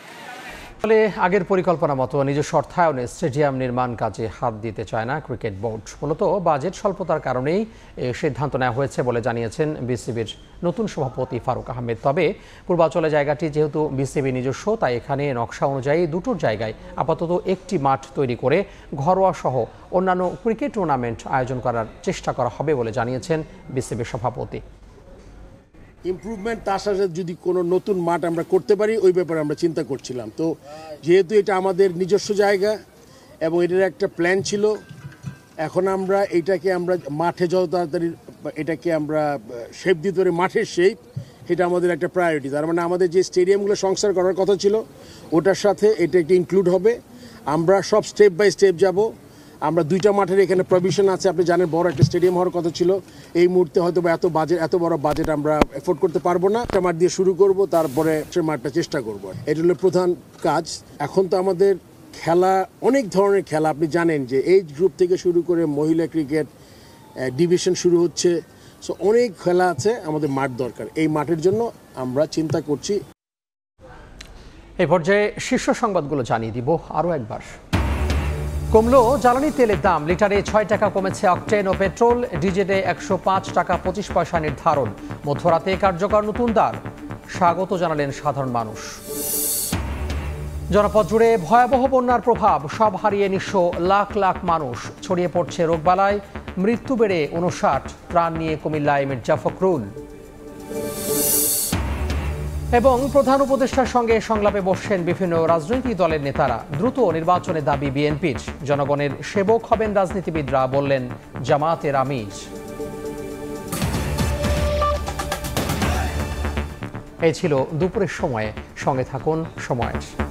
ফলে আগের পরিকল্পনা মতো নিজস্ব অর্থায়নে স্টেডিয়াম নির্মাণ কাজে হাত দিতে চায় না ক্রিকেট বোর্ড মূলত বাজেট স্বল্পতার কারণেই এই সিদ্ধান্ত নেওয়া হয়েছে বলে জানিয়েছেন বিসিবির নতুন সভাপতি ফারুক আহমেদ তবে পূর্বাচলে জায়গাটি যেহেতু বিসিবি নিজস্ব তাই এখানে নকশা অনুযায়ী দুটোর জায়গায় আপাতত একটি মাঠ তৈরি করে ঘরোয়া সহ অন্যান্য ক্রিকেট টুর্নামেন্ট আয়োজন করার চেষ্টা করা হবে বলে জানিয়েছেন বিসিবির সভাপতি ইম্প্রুভমেন্ট তার সাথে যদি কোনো নতুন মাঠ আমরা করতে পারি ওই ব্যাপারে আমরা চিন্তা করছিলাম তো যেহেতু এটা আমাদের নিজস্ব জায়গা এবং এটার একটা প্ল্যান ছিল এখন আমরা এটাকে আমরা মাঠে যত তাড়াতাড়ি এটাকে আমরা শেপ দিতে পারি মাঠের শেপ এটা আমাদের একটা প্রায়োরিটি তার মানে আমাদের যে স্টেডিয়ামগুলো সংস্কার করার কথা ছিল ওটার সাথে এটা একটি ইনক্লুড হবে আমরা সব স্টেপ বাই স্টেপ যাব আমরা দুইটা মাঠের এখানে প্রভিশন আছে আপনি জানেন বড় একটা স্টেডিয়াম হওয়ার কথা ছিল এই মুহূর্তে হয়তো এত বাজেট এত বড় বাজেট আমরা এফোর্ড করতে পারবো না একটা মাঠ দিয়ে শুরু করব তারপরে সে মাঠটা চেষ্টা করব এটা হলো প্রধান কাজ এখন তো আমাদের খেলা অনেক ধরনের খেলা আপনি জানেন যে এই গ্রুপ থেকে শুরু করে মহিলা ক্রিকেট ডিভিশন শুরু হচ্ছে সো অনেক খেলা আছে আমাদের মাঠ দরকার এই মাঠের জন্য আমরা চিন্তা করছি এই পর্যায়ে শীর্ষ সংবাদগুলো জানিয়ে দিব আরও একবার কমলো জ্বালানি তেলের দাম লিটারে ছয় টাকা কমেছে অকটেন ও পেট্রোল ডিজেলে একশো পাঁচ টাকা পঁচিশ পয়সা নির্ধারণ মধ্যরাতে কার্যকর নতুন দর স্বাগত জানালেন সাধারণ মানুষ জনপদ জুড়ে ভয়াবহ বন্যার প্রভাব সব হারিয়ে নিঃস লাখ লাখ মানুষ ছড়িয়ে পড়ছে রোগবালায় মৃত্যু বেড়ে উনষাট প্রাণ নিয়ে কুমিল্লায় মির্জা ফখরুল এবং প্রধান উপদেষ্টার সঙ্গে সংলাপে বসছেন বিভিন্ন রাজনৈতিক দলের নেতারা দ্রুত নির্বাচনে দাবি বিএনপির জনগণের সেবক হবেন রাজনীতিবিদরা বললেন জামাতের আমির এই ছিল দুপুরের সময়ে সঙ্গে থাকুন সময়